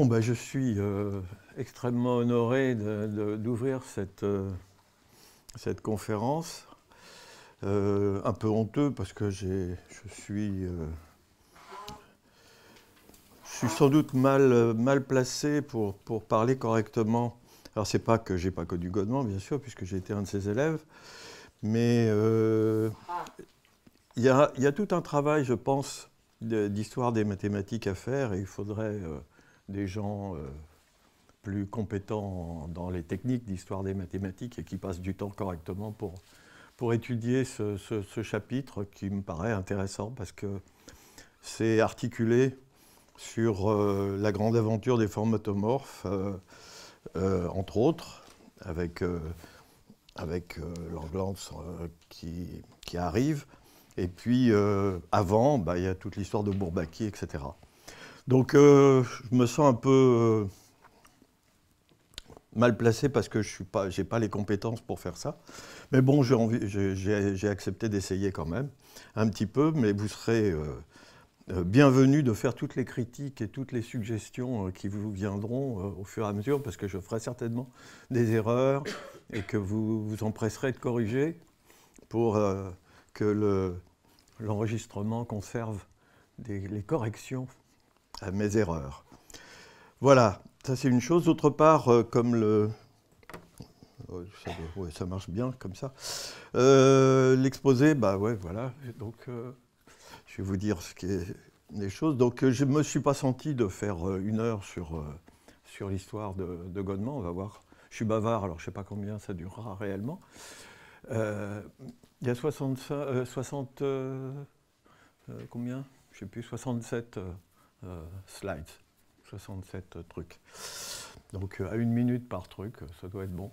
Bon, ben, je suis euh, extrêmement honoré d'ouvrir cette, euh, cette conférence. Euh, un peu honteux parce que je suis, je suis sans doute mal, mal placé pour, pour parler correctement. Alors, c'est pas que j'ai pas connu Godemont, bien sûr, puisque j'ai été un de ses élèves, mais il y a, y, a, tout un travail, je pense, d'histoire des mathématiques à faire et il faudrait des gens euh, plus compétents dans les techniques d'histoire des mathématiques et qui passent du temps correctement pour, pour étudier ce, chapitre qui me paraît intéressant parce que c'est articulé sur euh, la grande aventure des formes automorphes, euh, entre autres, avec, avec qui, qui, arrive. Et puis, avant, bah, il y a toute l'histoire de Bourbaki, etc. Donc euh, je me sens un peu euh, mal placé parce que je n'ai pas, pas les compétences pour faire ça. Mais bon, j'ai accepté d'essayer quand même, un petit peu, mais vous serez euh, euh bienvenus de faire toutes les critiques et toutes les suggestions qui vous viendront au fur et à mesure, parce que je ferai certainement des erreurs et que vous vous empresserez de corriger pour que l'enregistrement conserve les corrections mes erreurs. Voilà, ça c'est une chose. D'autre part, euh, comme le... ça, marche bien comme ça. Euh, l'exposé, bah ouais, voilà. Donc, euh, je vais vous dire ce qui les choses. Donc, je ne me suis pas senti de faire une heure sur, sur l'histoire de, de Godman. On va voir. Je suis bavard, alors je ne sais pas combien ça durera réellement. Il y a 65, 60... combien Je ne sais plus, 67... Euh, slides. 67 trucs. Donc euh, à une minute par truc, euh, ça doit être bon.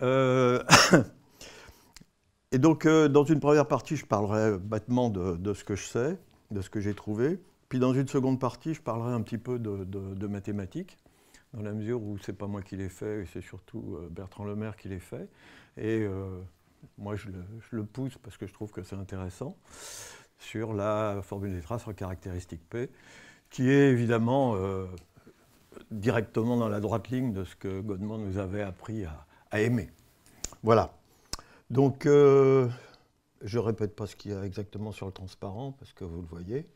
et donc dans une première partie, je parlerai bêtement de, ce que je sais, de ce que j'ai trouvé. Puis dans une seconde partie, je parlerai un petit peu de, mathématiques, dans la mesure où c'est pas moi qui l'ai fait, et c'est surtout Bertrand Lemaire qui l'ai fait. Et moi, je le, je le, pousse parce que je trouve que c'est intéressant sur la formule des traces en caractéristiques P qui est évidemment euh, directement dans la droite ligne de ce que Godman nous avait appris à, aimer. Voilà. Donc, euh, je ne répète pas ce qu'il y a exactement sur le transparent, parce que vous le voyez.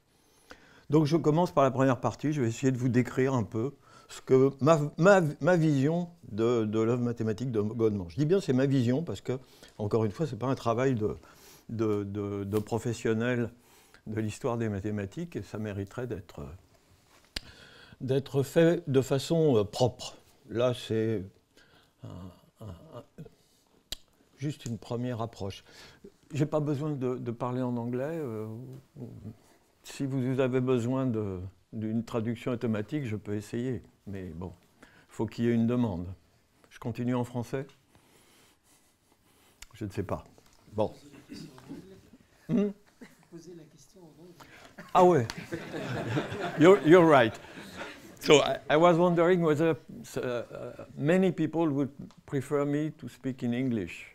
Donc, je commence par la première partie. Je vais essayer de vous décrire un peu ce que ma, vision de, de l'œuvre mathématique de Godman. Je dis bien c'est ma vision, parce que, encore une fois, ce n'est pas un travail de, de, de professionnel de l'histoire des mathématiques, et ça mériterait d'être d'être fait de façon euh, propre. Là, c'est juste une première approche. Je n'ai pas besoin de, parler en anglais. Euh, si vous avez besoin d'une traduction automatique, je peux essayer. Mais bon, faut qu'il y ait une demande. Je continue en français Je ne sais pas. Bon. Hmm? la question en Ah ouais. You're, you're right. So I, I, was wondering whether uh, uh, many people would prefer me to speak in English,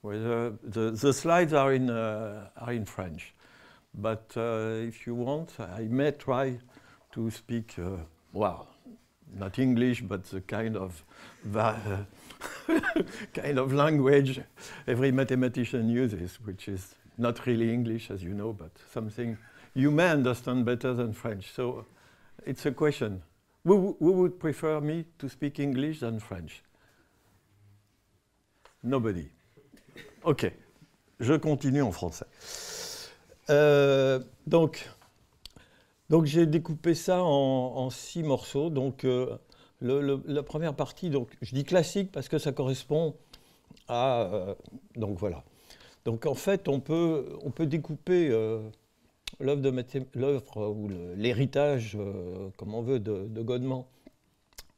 whether the, the slides are in, uh, are in French. But uh, if you want, I may try to speak, uh, well, not English, but the kind of, kind of language every mathematician uses, which is not really English, as you know, but something you may understand better than French. So it's a question. Who, would prefer me to speak English than French? Nobody. OK. Je continue en français. Euh, donc, donc j'ai découpé ça en, six morceaux. Donc, euh, la première partie, donc, je dis classique parce que ça correspond à. Euh, donc voilà. Donc en fait, on peut, on peut découper l'œuvre euh, ou l'héritage, euh, comme on veut, de, de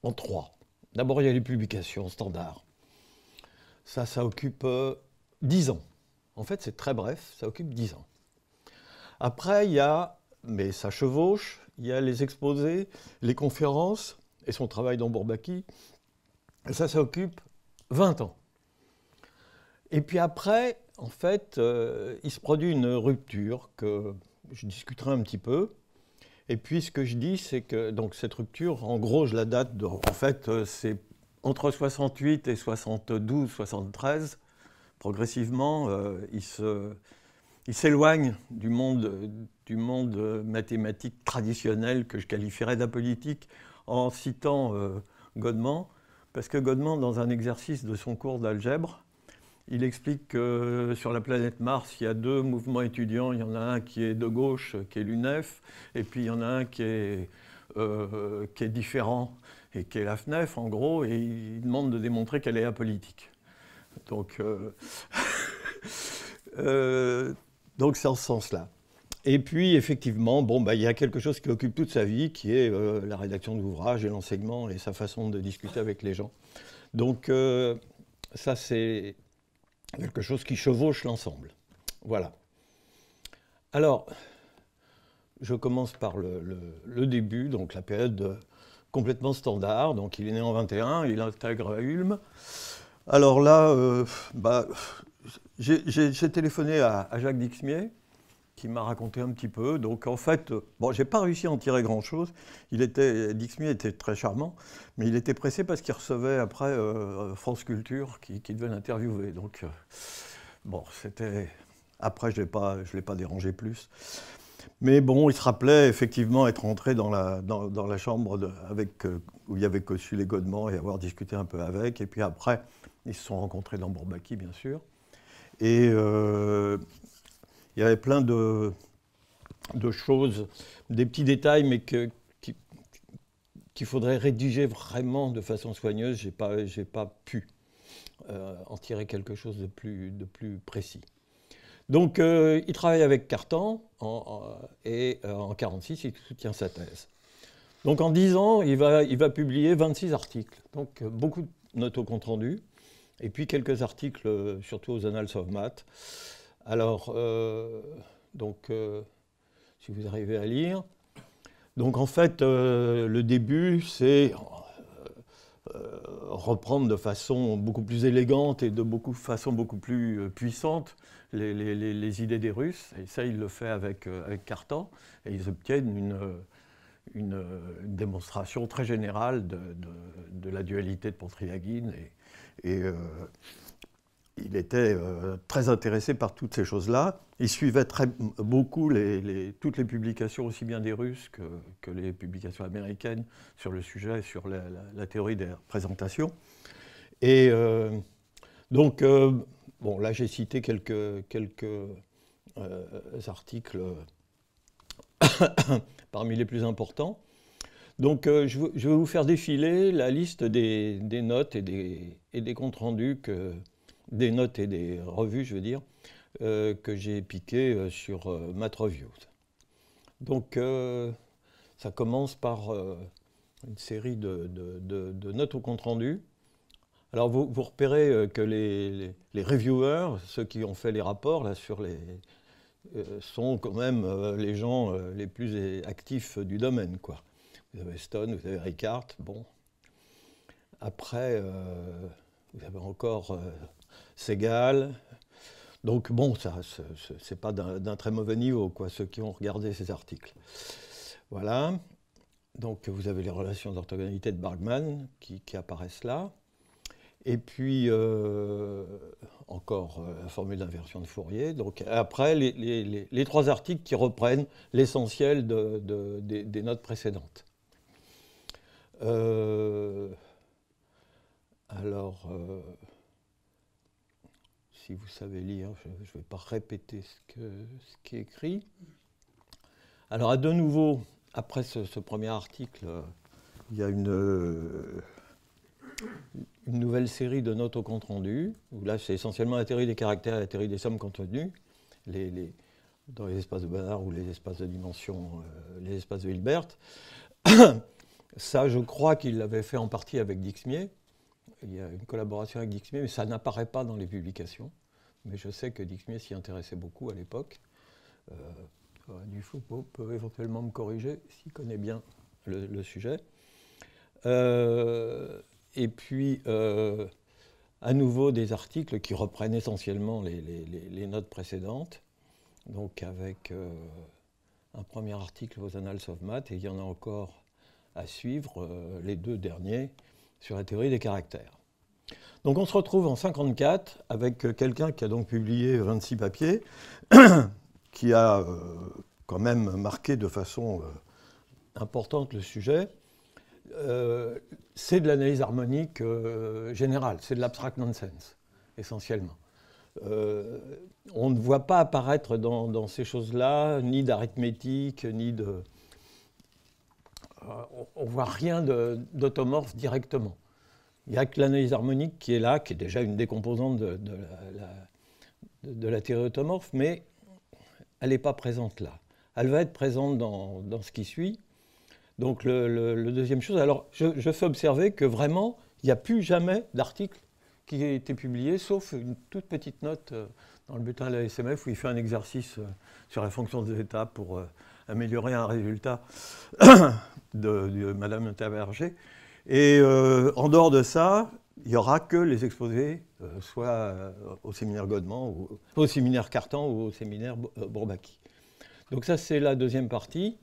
en trois. D'abord, il y a les publications standards. Ça, ça occupe euh, dix ans. En fait, c'est très bref, ça occupe dix ans. Après, il y a, mais ça chevauche, il y a les exposés, les conférences et son travail dans Bourbaki. Ça, ça occupe 20 ans. Et puis après, en fait, il se produit une rupture que je discuterai un petit peu. Et puis ce que je dis, c'est que donc cette rupture, en gros, je la date de, en fait, euh, c'est entre 68 et 72, 73, progressivement, euh, il se, il s'éloigne du monde, du monde mathématique traditionnel que je qualifierais d'apolitique en citant euh, Godeman. parce que Godman, dans un exercice de son cours d'algèbre, il explique que euh, sur la planète Mars, il y a deux mouvements étudiants. Il y en a un qui est de gauche, qui est l'UNEF, et puis il y en a un qui est, euh, qui est différent et qui est la FNEF, e en gros, et il demande de démontrer qu'elle est apolitique. Donc, euh, donc c'est en ce sens-là. Et puis, effectivement, bon, bah, il y a quelque chose qui occupe toute sa vie, qui est la rédaction d'ouvrages et l'enseignement et sa façon de discuter avec les gens. Donc, ça, c'est quelque chose qui chevauche l'ensemble. Voilà. Alors, je commence par le, début, donc la période complètement standard. Donc, il est né en 21, il intègre à Ulm. Alors là, euh, bah, j'ai téléphoné à Jacques Dixmier, m'a raconté un petit peu. Donc en fait, euh, bon, j'ai pas réussi à en tirer grand-chose. Il était, Dixmi était très charmant, mais il était pressé parce qu'il recevait après euh, France Culture qui, devait l'interviewer. Donc euh, bon, c'était. Après, je ne l'ai pas dérangé plus. Mais bon, il se rappelait effectivement être entré dans la, dans, la chambre avec, où il y avait conçu les Godemans et avoir discuté un peu avec. Et puis après, ils se sont rencontrés dans Bourbaki, bien sûr. Et il y avait plein de, choses, des petits détails, mais que, qu'il faudrait rédiger vraiment de façon soigneuse. Je n'ai pas, pas pu euh, en tirer quelque chose de plus, de plus précis. Donc, euh, il travaille avec Cartan et euh, en 1946, il soutient sa thèse. Donc, en 10 ans, il va, il va publier 26 articles. Donc, beaucoup de notes au compte rendu et puis quelques articles, surtout aux Annals of Math. Alors, euh, donc, euh, si vous arrivez à lire. Donc, en fait, euh, le début, c'est reprendre de façon beaucoup plus élégante et de beaucoup, façon beaucoup plus puissante les, idées des Russes. Et ça, il le fait avec, Cartan. Et ils obtiennent une, démonstration très générale de, la dualité de Pontryagin et il était euh, très intéressé par toutes ces choses-là. Il suivait très, beaucoup les, toutes les publications, aussi bien des Russes que, les publications américaines, sur le sujet, sur la, théorie des représentations. Et euh, donc, euh, bon, là, j'ai cité quelques, quelques articles parmi les plus importants. Donc, je, vais vous faire défiler la liste des, notes et des, et des comptes rendus que des notes et des revues, je veux dire, euh, que j'ai piquées euh, sur euh, MatReviews. Reviews. Donc, ça commence par une série de, notes au compte-rendu. Alors, vous, repérez que les, reviewers, ceux qui ont fait les rapports là, sur les, sont quand même les gens les plus actifs du domaine. Quoi. Vous avez Stone, vous avez Ricard, bon. Après, vous avez encore Segal. Donc bon, ça, c'est pas d'un très mauvais niveau, quoi, ceux qui ont regardé ces articles. Voilà. Donc vous avez les relations d'orthogonalité de Bergman qui, apparaissent là. Et puis euh, encore euh, la formule d'inversion de Fourier. Donc après, les, trois articles qui reprennent l'essentiel des, notes précédentes. Euh, alors si vous savez lire, je ne vais pas répéter ce, que, qui est écrit. Alors, à de nouveau, après ce, premier article, il y a euh, une, nouvelle série de notes au compte-rendu, où là, c'est essentiellement la théorie des caractères et la théorie des sommes contenues, les, dans les espaces de Banach ou les espaces de dimension, euh, les espaces de Hilbert. Ça, je crois qu'il l'avait fait en partie avec Dixmier, il y a une collaboration avec Dixmier, mais ça n'apparaît pas dans les publications. Mais je sais que Dixmier s'y intéressait beaucoup à l'époque. Euh, du peut éventuellement me corriger s'il connaît bien le, sujet. Euh, et puis, euh, à nouveau, des articles qui reprennent essentiellement les, les notes précédentes. Donc, avec un premier article aux Annales of Math, et il y en a encore à suivre, les deux derniers, sur la théorie des caractères. Donc on se retrouve en 54 avec euh, quelqu'un qui a donc publié 26 papiers, qui a euh, quand même marqué de façon euh, importante le sujet. c'est de l'analyse harmonique générale, c'est de l'abstract nonsense, essentiellement. on ne voit pas apparaître dans ces choses-là ni d'arithmétique, ni de, euh, on ne voit rien d'automorphe directement. Il n'y a que l'analyse harmonique qui est là, qui est déjà une des composantes de, la, théorie automorphe, mais elle n'est pas présente là. Elle va être présente dans, ce qui suit. Donc le, deuxième chose, alors je, fais observer que vraiment, il n'y a plus jamais d'article qui a été publié, sauf une toute petite note euh, dans le butin de la SMF où il fait un exercice euh, sur la fonction des états pour améliorer un résultat de, de, Madame Et euh, en dehors de ça, il n'y aura que les exposés, euh, soit euh, au séminaire Godman, au séminaire Cartan ou au séminaire Bourbaki. Donc ça, c'est la deuxième partie,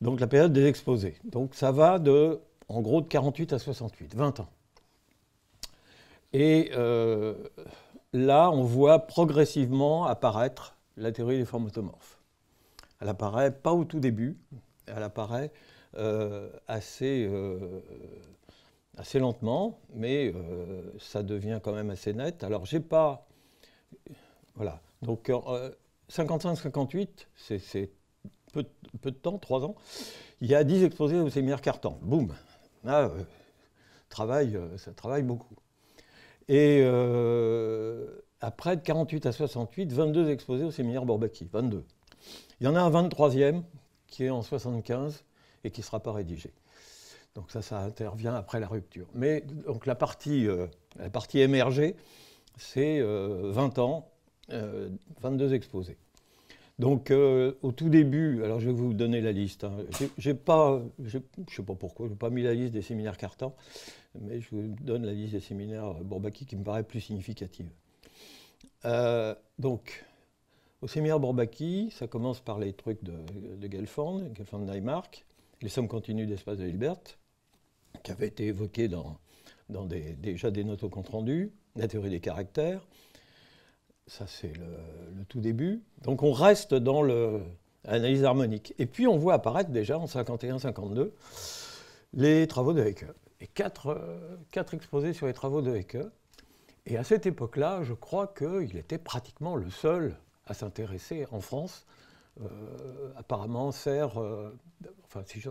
donc la période des exposés. Donc ça va de, en gros, de 48 à 68, 20 ans. Et là, on voit progressivement apparaître la théorie des formes automorphes. Elle apparaît pas au tout début, elle apparaît euh, assez, euh, assez lentement, mais euh, ça devient quand même assez net. Alors j'ai pas. Voilà. Donc 55-58, c'est peu, de temps, 3 ans. Il y a 10 exposés au séminaire Cartan. Boum ah, Ça travaille beaucoup. Et après, de 48 à 68, 22 exposés au séminaire Bourbaki. 22. Il y en a un 23e qui est en 75 et qui ne sera pas rédigé. Donc ça, ça intervient après la rupture. Mais donc la partie, euh, émergée, c'est 20 euh, ans, 22 euh, exposés. Donc au tout début, alors je vais vous donner la liste. Hein. Je J'ai pas, je sais pas pourquoi, je n'ai pas mis la liste des séminaires Cartan, mais je vous donne la liste des séminaires Bourbaki qui me paraît plus significative. donc au séminaire Bourbaki, ça commence par les trucs de, Gelfand, Gelfand neimark les sommes continues d'espace de Hilbert, qui avaient été évoqué dans, dans des, déjà des notes au compte rendu, la théorie des caractères. Ça, c'est le, tout début. Donc, on reste dans l'analyse harmonique. Et puis, on voit apparaître déjà en 51-52 les travaux de Hecke. Et quatre, quatre exposés sur les travaux de Hecke. Et à cette époque-là, je crois qu'il était pratiquement le seul à s'intéresser en France. Euh, apparemment, Serre, euh, enfin, si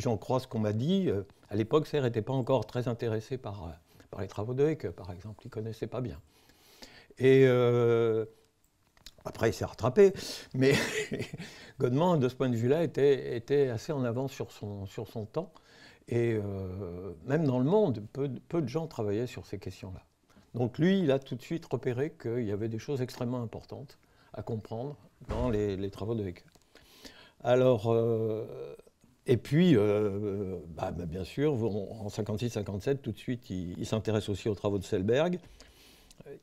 j'en crois ce qu'on m'a dit, euh, à l'époque, Serre n'était pas encore très intéressé par, par les travaux de par exemple, il ne connaissait pas bien. Et après, il s'est rattrapé, mais Godman, de ce point de vue-là, était, était, assez en avance sur son, sur son temps. Et même dans le monde, peu de gens travaillaient sur ces questions-là. Donc lui, il a tout de suite repéré qu'il y avait des choses extrêmement importantes à comprendre dans les, travaux de Hecker. Alors, euh, et puis, euh, bah, bah, bien sûr, en 56-57, tout de suite, il, s'intéresse aussi aux travaux de Selberg.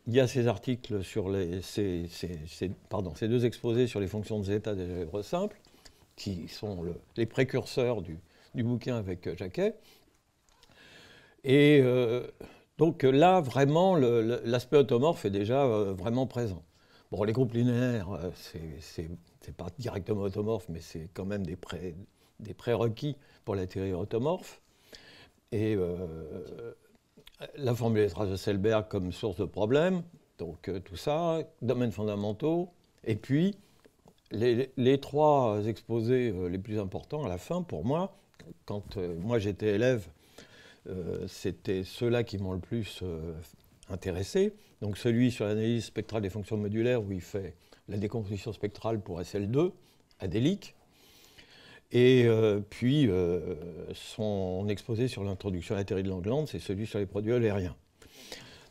Il y a ces articles sur les, ces, pardon, ces deux exposés sur les fonctions des états des algèbres simples, qui sont les précurseurs du, bouquin avec Jacquet. Et euh, donc euh, là, vraiment, l'aspect automorphe est déjà euh, vraiment présent. Bon, les groupes linéaires, euh, c'est pas directement automorphe, mais c'est quand même des, des prérequis pour la théorie automorphe. Et la formule des traces de Selberg comme source de problème, donc tout ça, domaines fondamentaux, et puis les, trois exposés les plus importants à la fin pour moi, quand moi j'étais élève euh, c'était ceux-là qui m'ont le plus euh, intéressé. Donc celui sur l'analyse spectrale des fonctions modulaires où il fait la décomposition spectrale pour SL2, adélique. Et euh, puis, son exposé sur l'introduction à la théorie de Langland, c'est celui sur les produits olériens.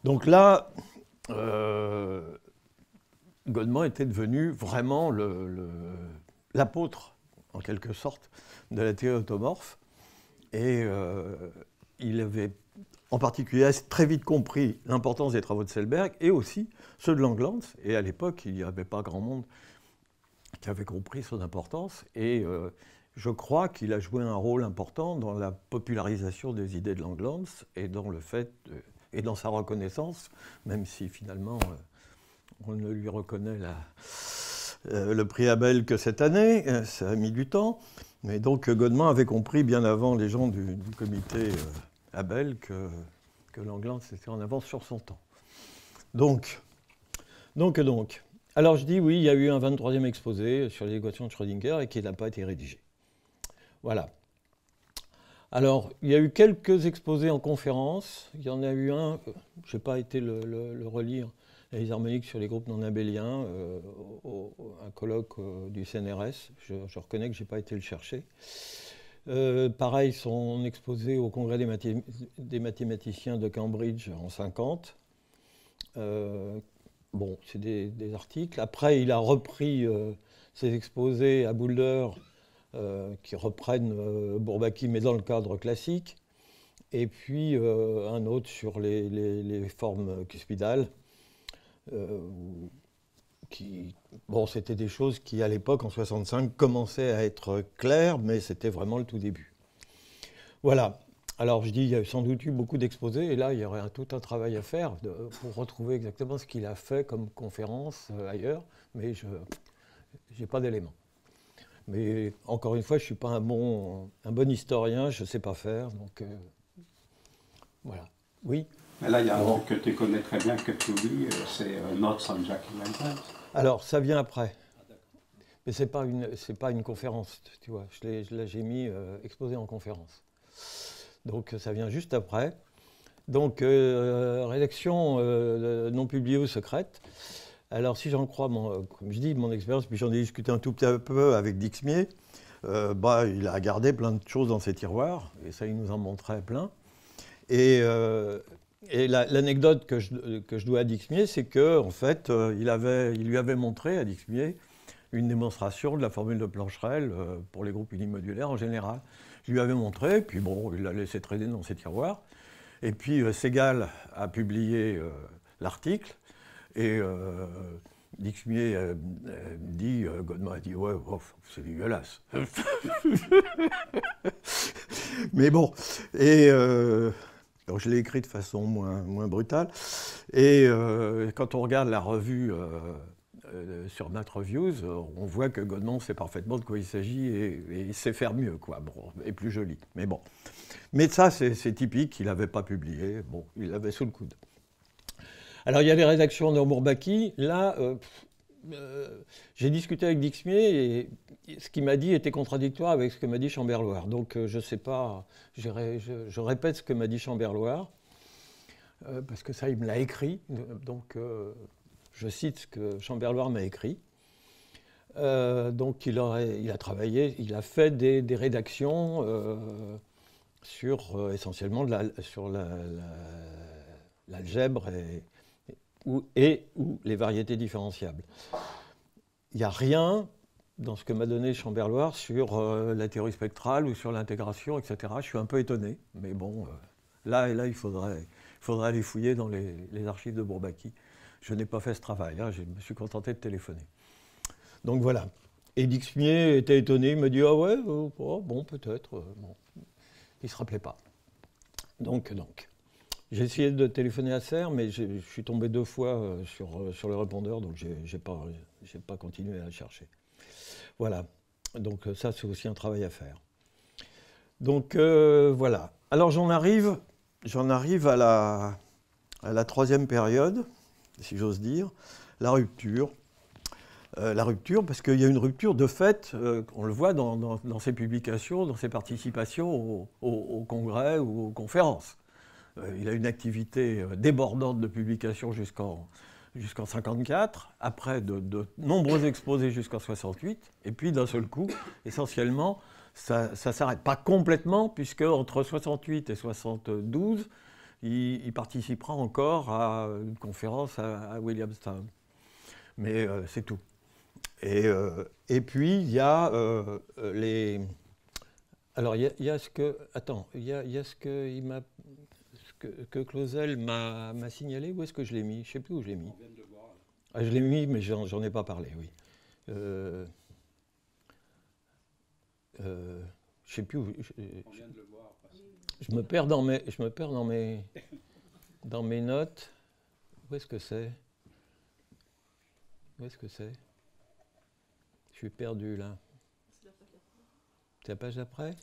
Donc là, euh, était devenu vraiment l'apôtre, en quelque sorte, de la théorie automorphe. Et il avait en particulier très vite compris l'importance des travaux de Selberg et aussi ceux de Langlands. Et à l'époque, il n'y avait pas grand monde qui avait compris son importance. Et euh, je crois qu'il a joué un rôle important dans la popularisation des idées de Langlands et dans le fait et dans sa reconnaissance, même si finalement euh, on ne lui reconnaît euh, le prix Abel que cette année, ça a mis du temps. Mais donc Godman avait compris bien avant les gens du comité. Abel que, que l'Anglande était en avance sur son temps. Donc, donc, donc. Alors je dis oui, il y a eu un 23e exposé sur l'équation de Schrödinger et qui n'a pas été rédigé. Voilà. Alors, il y a eu quelques exposés en conférence. Il y en a eu un, euh, je n'ai pas été le, relire, les harmoniques sur les groupes non abéliens, euh, un colloque euh, du CNRS. Je, je reconnais que je n'ai pas été le chercher. Euh, pareil, son exposé au Congrès des, mathématiciens de Cambridge en 50. Euh, bon, c'est des, articles. Après, il a repris euh, ses exposés à Boulder, qui reprennent Bourbaki, mais dans le cadre classique. Et puis, un autre sur les, formes cuspidales qui, bon, c'était des choses qui, à l'époque, en 65, commençaient à être claires, mais c'était vraiment le tout début. Voilà. Alors, je dis, il y a sans doute eu beaucoup d'exposés, et là, il y aurait tout un travail à faire pour retrouver exactement ce qu'il a fait comme conférence euh, ailleurs, mais je n'ai pas d'éléments. Mais encore une fois, je ne suis pas un bon, un bon historien, je ne sais pas faire, donc euh, voilà. Oui mais là, il y a un mot que tu connais très bien, que tu oublies, euh, c'est Notes on Jacqueline » Alors, ça vient après. Mais ce n'est pas, une, pas une conférence, tu vois. Je là, j'ai mis euh, exposé en conférence. Donc, ça vient juste après. Donc, euh, rédaction euh, non publiée ou secrète. Alors, si j'en crois, mon, comme je dis, mon expérience, puis j'en ai discuté un tout petit peu avec Dixmier, bah, il a gardé plein de choses dans ses tiroirs, et ça, il nous en montrait plein. Et et l'anecdote que, euh, que, je, dois à Dixmier, c'est qu'en en fait, euh, il, avait, il, lui avait montré à Dixmier une démonstration de la formule de Plancherel euh, pour les groupes unimodulaires en général. Je lui avais montré, puis bon, il l'a laissé traîner dans ses tiroirs. Et puis Ségal Segal a publié l'article, et Dixmier dit, Godman a dit, ouais, oh, c'est dégueulasse. Mais bon, et... Donc je l'ai écrit de façon moins, moins brutale. Et euh, quand on regarde la revue euh, euh, sur Matt Reviews, on voit que Godman sait parfaitement de quoi il s'agit et, il sait faire mieux, quoi, bon, et plus joli. Mais bon. Mais ça, c'est typique, il n'avait pas publié, bon, il l'avait sous le coude. Alors il y a les rédactions de Mourbaki, là, euh, j'ai discuté avec Dixmier et ce qu'il m'a dit était contradictoire avec ce que m'a dit Chamberloire. Donc euh, je ne sais pas, je, répète ce que m'a dit Chamberloire, euh, parce que ça, il me l'a écrit. Donc je cite ce que Chamberloire m'a écrit. donc il, il, a travaillé, il a fait des, rédactions sur essentiellement sur l'algèbre et et ou les variétés différenciables. Il n'y a rien dans ce que m'a donné Chamberloir sur euh, la théorie spectrale ou sur l'intégration, etc. Je suis un peu étonné, mais bon, euh, là et là, il faudrait, faudrait aller fouiller dans les, archives de Bourbaki. Je n'ai pas fait ce travail, hein, je me suis contenté de téléphoner. Donc voilà. Et Dixmier était étonné, il me dit Ah ouais, euh, oh, bon, peut-être. Il ne se rappelait pas. Donc, donc. J'ai essayé de téléphoner à Serre, mais je, suis tombé deux fois euh, sur, euh, sur le répondeur, donc je n'ai pas, pas continué à chercher. Voilà. Donc euh, ça, c'est aussi un travail à faire. Donc voilà. Alors j'en arrive, j'en arrive à la, à la troisième période, si j'ose dire, la rupture. la rupture, parce qu'il y a une rupture de fait, on le voit dans, dans, ses publications, dans ses participations aux au congrès ou aux conférences. Euh, il a une activité euh, débordante de publication jusqu'en jusqu'en 54, après de, nombreux exposés jusqu'en 68, et puis d'un seul coup, essentiellement, ça, ne s'arrête. Pas complètement, puisque entre 68 et 72, il, participera encore à une conférence à, Williamstown. Mais euh, c'est tout. Et, puis, il y a les... Alors, il y, a ce que... Attends, il y, y a, ce que il m'a que, que Clausel m'a signalé. Où est-ce que je l'ai mis Je ne sais plus où je l'ai mis. Ah, je l'ai mis, mais j'en ai pas parlé, oui. Je euh, ne euh, je sais plus où. Je, euh, On vient de le voir. Je me perds dans mes, je me perds dans mes, dans mes notes. Où est-ce que c'est Où est-ce que c'est Je suis perdu là. C'est la page d'après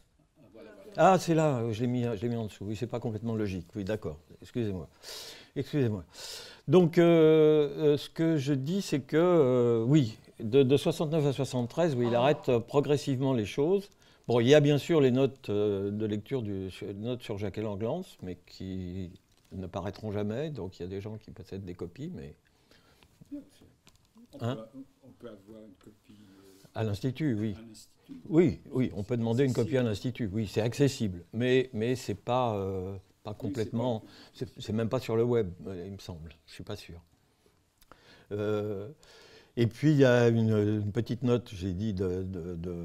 ah, c'est là, je l'ai mis, mis en dessous. Oui, c'est pas complètement logique. Oui, d'accord. Excusez-moi. Excusez-moi. Donc, euh, euh, ce que je dis, c'est que, euh, oui, de, de, 69 à 73, oui, il ah. arrête progressivement les choses. Bon, il y a bien sûr les notes de lecture, du, notes sur Jacques Langlance, mais qui ne paraîtront jamais. Donc, il y a des gens qui possèdent des copies, mais. Hein on, peut, avoir une copie. à l'Institut, oui. Oui, oui, on peut demander une copie à l'institut. Oui, c'est accessible, mais mais c'est pas euh, pas complètement. c'est même pas sur le web, euh, il me semble. Je suis pas sûr. Euh, et puis il y a une, petite note, j'ai dit, de, de,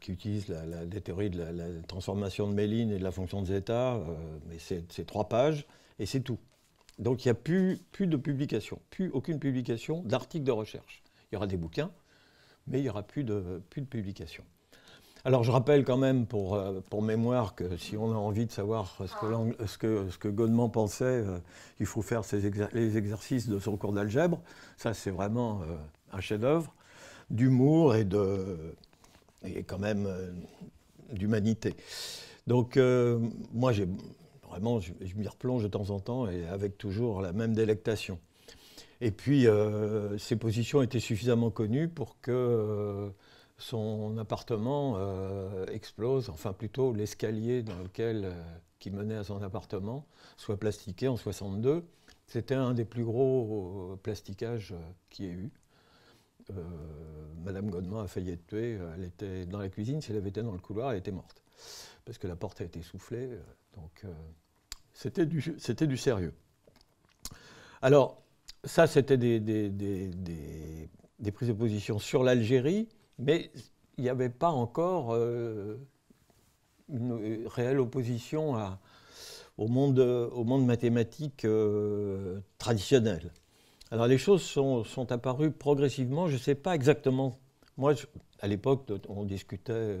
qui utilise la, la, de la, transformation de Méline et de la fonction de zeta, mais c'est trois pages et c'est tout. Donc il n'y a plus, plus de publication, plus aucune publication d'articles de recherche. Il y aura des bouquins, mais il n'y aura plus de, plus de publication. Alors je rappelle quand même pour, euh, mémoire que si on a envie de savoir ce que, ce que, pensait, euh, il faut faire les exercices de son cours d'algèbre. Ça c'est vraiment euh, un chef-d'œuvre d'humour et, et quand même d'humanité. Donc moi j'ai vraiment, je, je m'y replonge de temps en temps et avec toujours la même délectation. Et puis, euh, ses positions étaient suffisamment connues pour que euh, son appartement euh, explose, enfin plutôt l'escalier dans lequel qui menait à son appartement soit plastiqué en 62. C'était un des plus gros plastiquages qui ait eu. Madame Godemont a failli être tuée. Elle était dans la cuisine. Si elle avait été dans le couloir, elle était morte parce que la porte a été soufflée. Donc c'était du, du sérieux. Alors, ça, c'était des, des, des, des, prises de position sur l'Algérie, mais il n'y avait pas encore euh, une euh, réelle opposition au, monde, au, monde, mathématique euh, traditionnel. Alors les choses sont, sont apparues progressivement, je ne sais pas exactement. Moi, à l'époque, on discutait,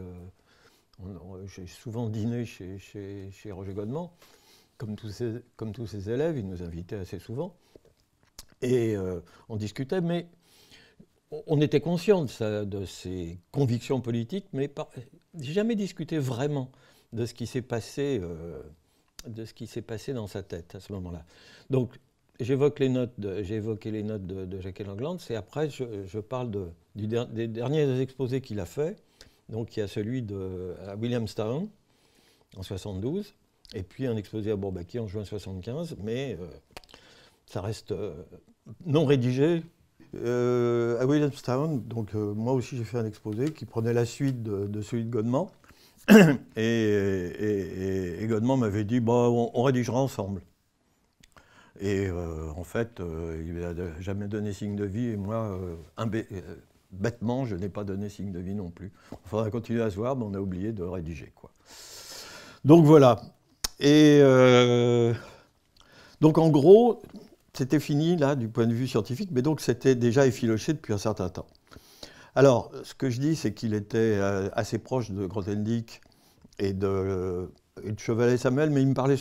j'ai souvent dîné chez, chez, chez Roger Godemont, comme tous, comme tous ses élèves, il nous invitait assez souvent. Et euh, on discutait, mais on était conscient de, ses convictions politiques, mais jamais discuté vraiment de ce qui s'est passé, euh, de ce qui s'est passé dans sa tête à ce moment-là. Donc j'évoque les notes, j'ai évoqué les notes de, de Jacques Langland, et après je, parle des derniers exposés qu'il a fait. Donc il y a celui de à Williamstown en 72, et puis un exposé à Bourbaki en juin 75, mais euh, ça reste non rédigé euh, à Williamstown, donc euh, moi aussi j'ai fait un exposé qui prenait la suite de, celui de Godman. et, et, m'avait dit bah, on, rédigera ensemble. Et euh, en fait, il n'a jamais donné signe de vie, et moi, bêtement, je n'ai pas donné signe de vie non plus. On faudra continuer à se voir, mais on a oublié de rédiger. Quoi. Donc voilà. Et donc en gros, c'était fini, là, du point de vue scientifique, mais donc c'était déjà effiloché depuis un certain temps. Alors, ce que je dis, c'est qu'il était euh, assez proche de Grothendieck et de, euh, Chevalet Samuel, mais il me parlait.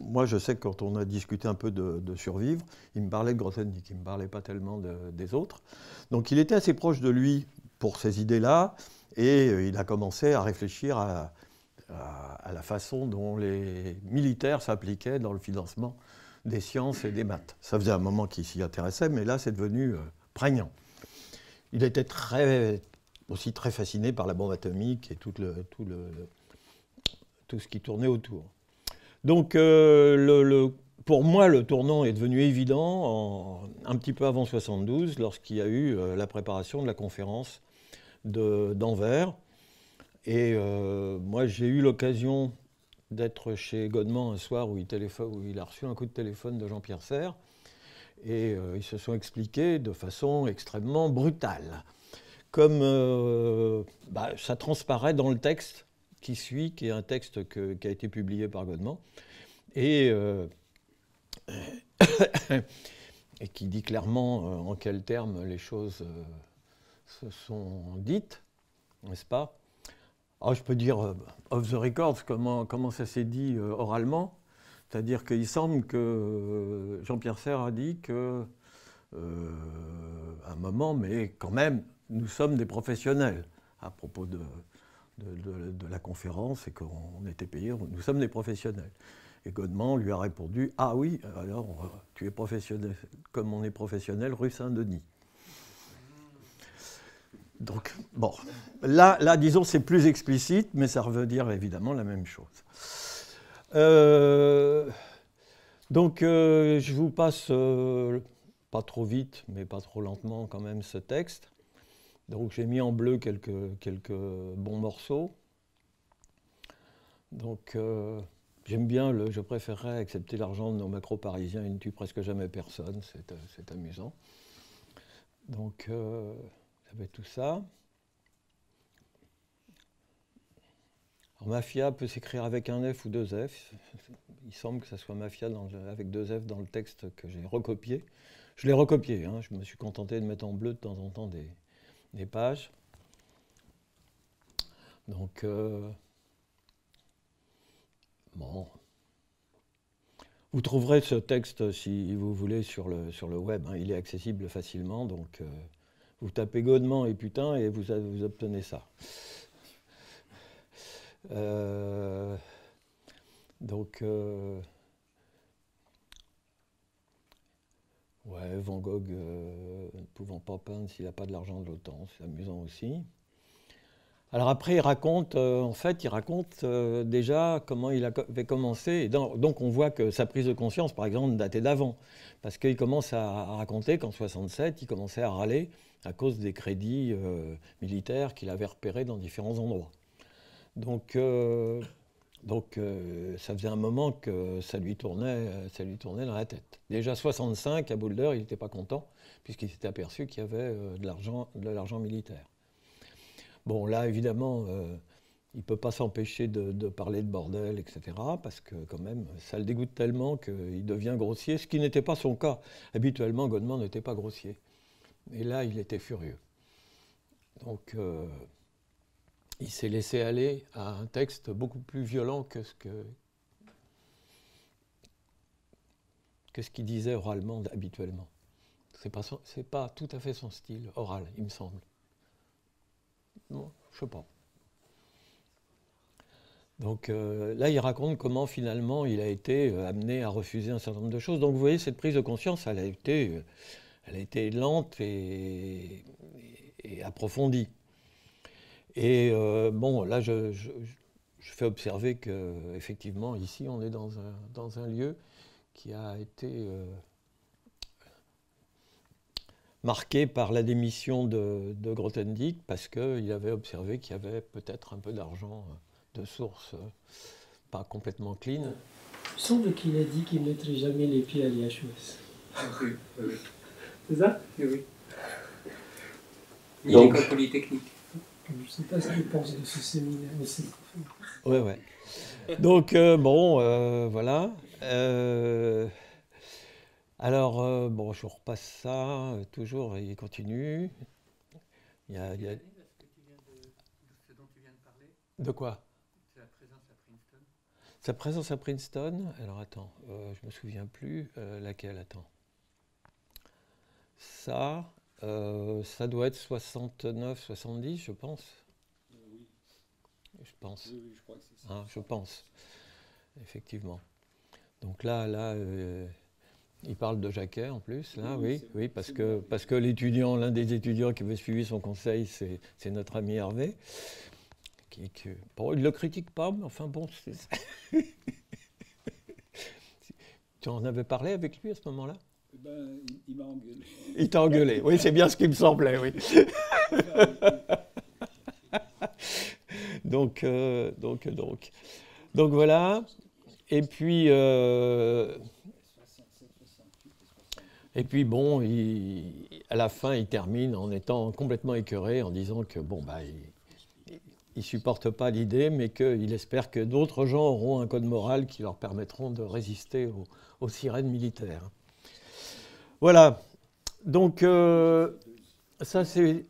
Moi, je sais que quand on a discuté un peu de, survivre, il me parlait de Grothendieck, il ne me parlait pas tellement des autres. Donc, il était assez proche de lui pour ces idées-là, et euh, il a commencé à réfléchir à la façon dont les militaires s'appliquaient dans le financement des sciences et des maths. Ça faisait un moment qu'il s'y intéressait, mais là, c'est devenu euh, prégnant. Il était très, aussi très fasciné par la bombe atomique et tout, le, tout, le, tout ce qui tournait autour. Donc, euh, pour moi, le tournant est devenu évident en, un petit peu avant 72, lorsqu'il y a eu euh, la préparation de la conférence d'Anvers. Et moi, j'ai eu l'occasion d'être chez Godman un soir où il, où il a reçu un coup de téléphone de Jean-Pierre Serre. Et euh, ils se sont expliqués de façon extrêmement brutale. Comme euh, bah, ça transparaît dans le texte qui suit, qui est un texte qui a été publié par Godman, et euh, qui dit clairement en quels termes les choses se sont dites, n'est-ce pas ah, je peux dire euh, off the records, comment, comment ça s'est dit euh, oralement. C'est-à-dire qu'il semble que euh, Jean-Pierre Serre a dit que, un moment, mais quand même, nous sommes des professionnels à propos de, de, la conférence et qu'on était payé, nous sommes des professionnels. Et Godemont lui a répondu Ah oui, alors tu es professionnel, comme on est professionnel, rue Saint-Denis. Donc, bon, là, disons, c'est plus explicite, mais ça veut dire évidemment la même chose. Euh, donc, euh, je vous passe, euh, pas trop vite, mais pas trop lentement quand même, ce texte. Donc, j'ai mis en bleu quelques, quelques bons morceaux. Donc, j'aime bien le « je préférerais accepter l'argent de nos macro parisiens, ils ne tuent presque jamais personne », c'est amusant. Donc tout ça. Alors, mafia peut s'écrire avec un F ou deux F. Il semble que ça soit mafia avec deux F dans le texte que j'ai recopié. Je l'ai recopié, hein. je me suis contenté de mettre en bleu de temps en temps des, pages. Donc, euh, bon. Vous trouverez ce texte, si vous voulez, sur le, sur le web. Hein. Il est accessible facilement, donc... Euh, vous tapez godement et putain et vous, obtenez ça. Euh, donc, euh, ouais, Van Gogh euh, ne pouvant pas peindre s'il n'a pas de l'argent de l'OTAN, c'est amusant aussi. Alors après, il raconte, euh, en fait, il raconte euh, déjà comment il avait commencé. Et donc on voit que sa prise de conscience, par exemple, datait d'avant. Parce qu'il commence à, raconter qu'en 67, il commençait à râler à cause des crédits euh, militaires qu'il avait repérés dans différents endroits. Donc, donc ça faisait un moment que ça lui, tournait, ça lui tournait dans la tête. Déjà 65, à Boulder, il n'était pas content, puisqu'il s'était aperçu qu'il y avait de l'argent militaire. Bon, là, évidemment, euh, il ne peut pas s'empêcher de, parler de bordel, etc., parce que, quand même, ça le dégoûte tellement qu'il devient grossier, ce qui n'était pas son cas. Habituellement, Godman n'était pas grossier. Et là, il était furieux. Donc, euh, il s'est laissé aller à un texte beaucoup plus violent que ce que, ce qu'il disait oralement habituellement. Ce n'est pas, pas tout à fait son style oral, il me semble. Non, je sais pas. Donc euh, là, il raconte comment finalement il a été euh, amené à refuser un certain nombre de choses. Donc vous voyez, cette prise de conscience, elle a été, euh, elle a été lente et, approfondie. Et bon, là, je, fais observer qu'effectivement, ici, on est dans un, dans un lieu qui a été marqué par la démission de, de Grothendieck parce qu'il avait observé qu'il y avait peut-être un peu d'argent euh, de source euh, pas complètement clean. Il semble qu'il a dit qu'il ne mettrait jamais les pieds à l'IHES. Oui, oui. C'est ça Oui. oui. Il est comme polytechnique. Je ne sais pas ce qu'il pense de ce séminaire. Oui, oui. Donc, euh, bon, voilà. Euh... Alors, euh, bon, je repasse ça, euh, toujours, il continue. Il y a, De, quoi Sa présence à Princeton. Sa présence à Princeton, alors attends, euh, je me souviens plus laquelle, attends. Ça, ça doit être 69-70, je pense. oui. Je pense. Oui, je crois que c'est ça. Hein, je pense, effectivement. Donc là, là... Il parle de Jacquet en plus, là, oui, oui, parce que, parce que l'étudiant, l'un des étudiants qui veut suivre son conseil, c'est notre ami Hervé. Qui, bon, il ne le critique pas, mais enfin bon. tu en avais parlé avec lui à ce moment-là eh ben, Il, m'a engueulé. Il t'a engueulé, oui, c'est bien ce qu'il me semblait, oui. donc, euh, donc, donc. Donc voilà. Et puis. Euh, et puis bon, à la fin, il termine en étant complètement écœuré, en disant que bon, bah, il, ne supporte pas l'idée, mais qu'il espère que d'autres gens auront un code moral qui leur permettront de résister aux, sirènes militaires. Voilà. Donc euh, ça c'est.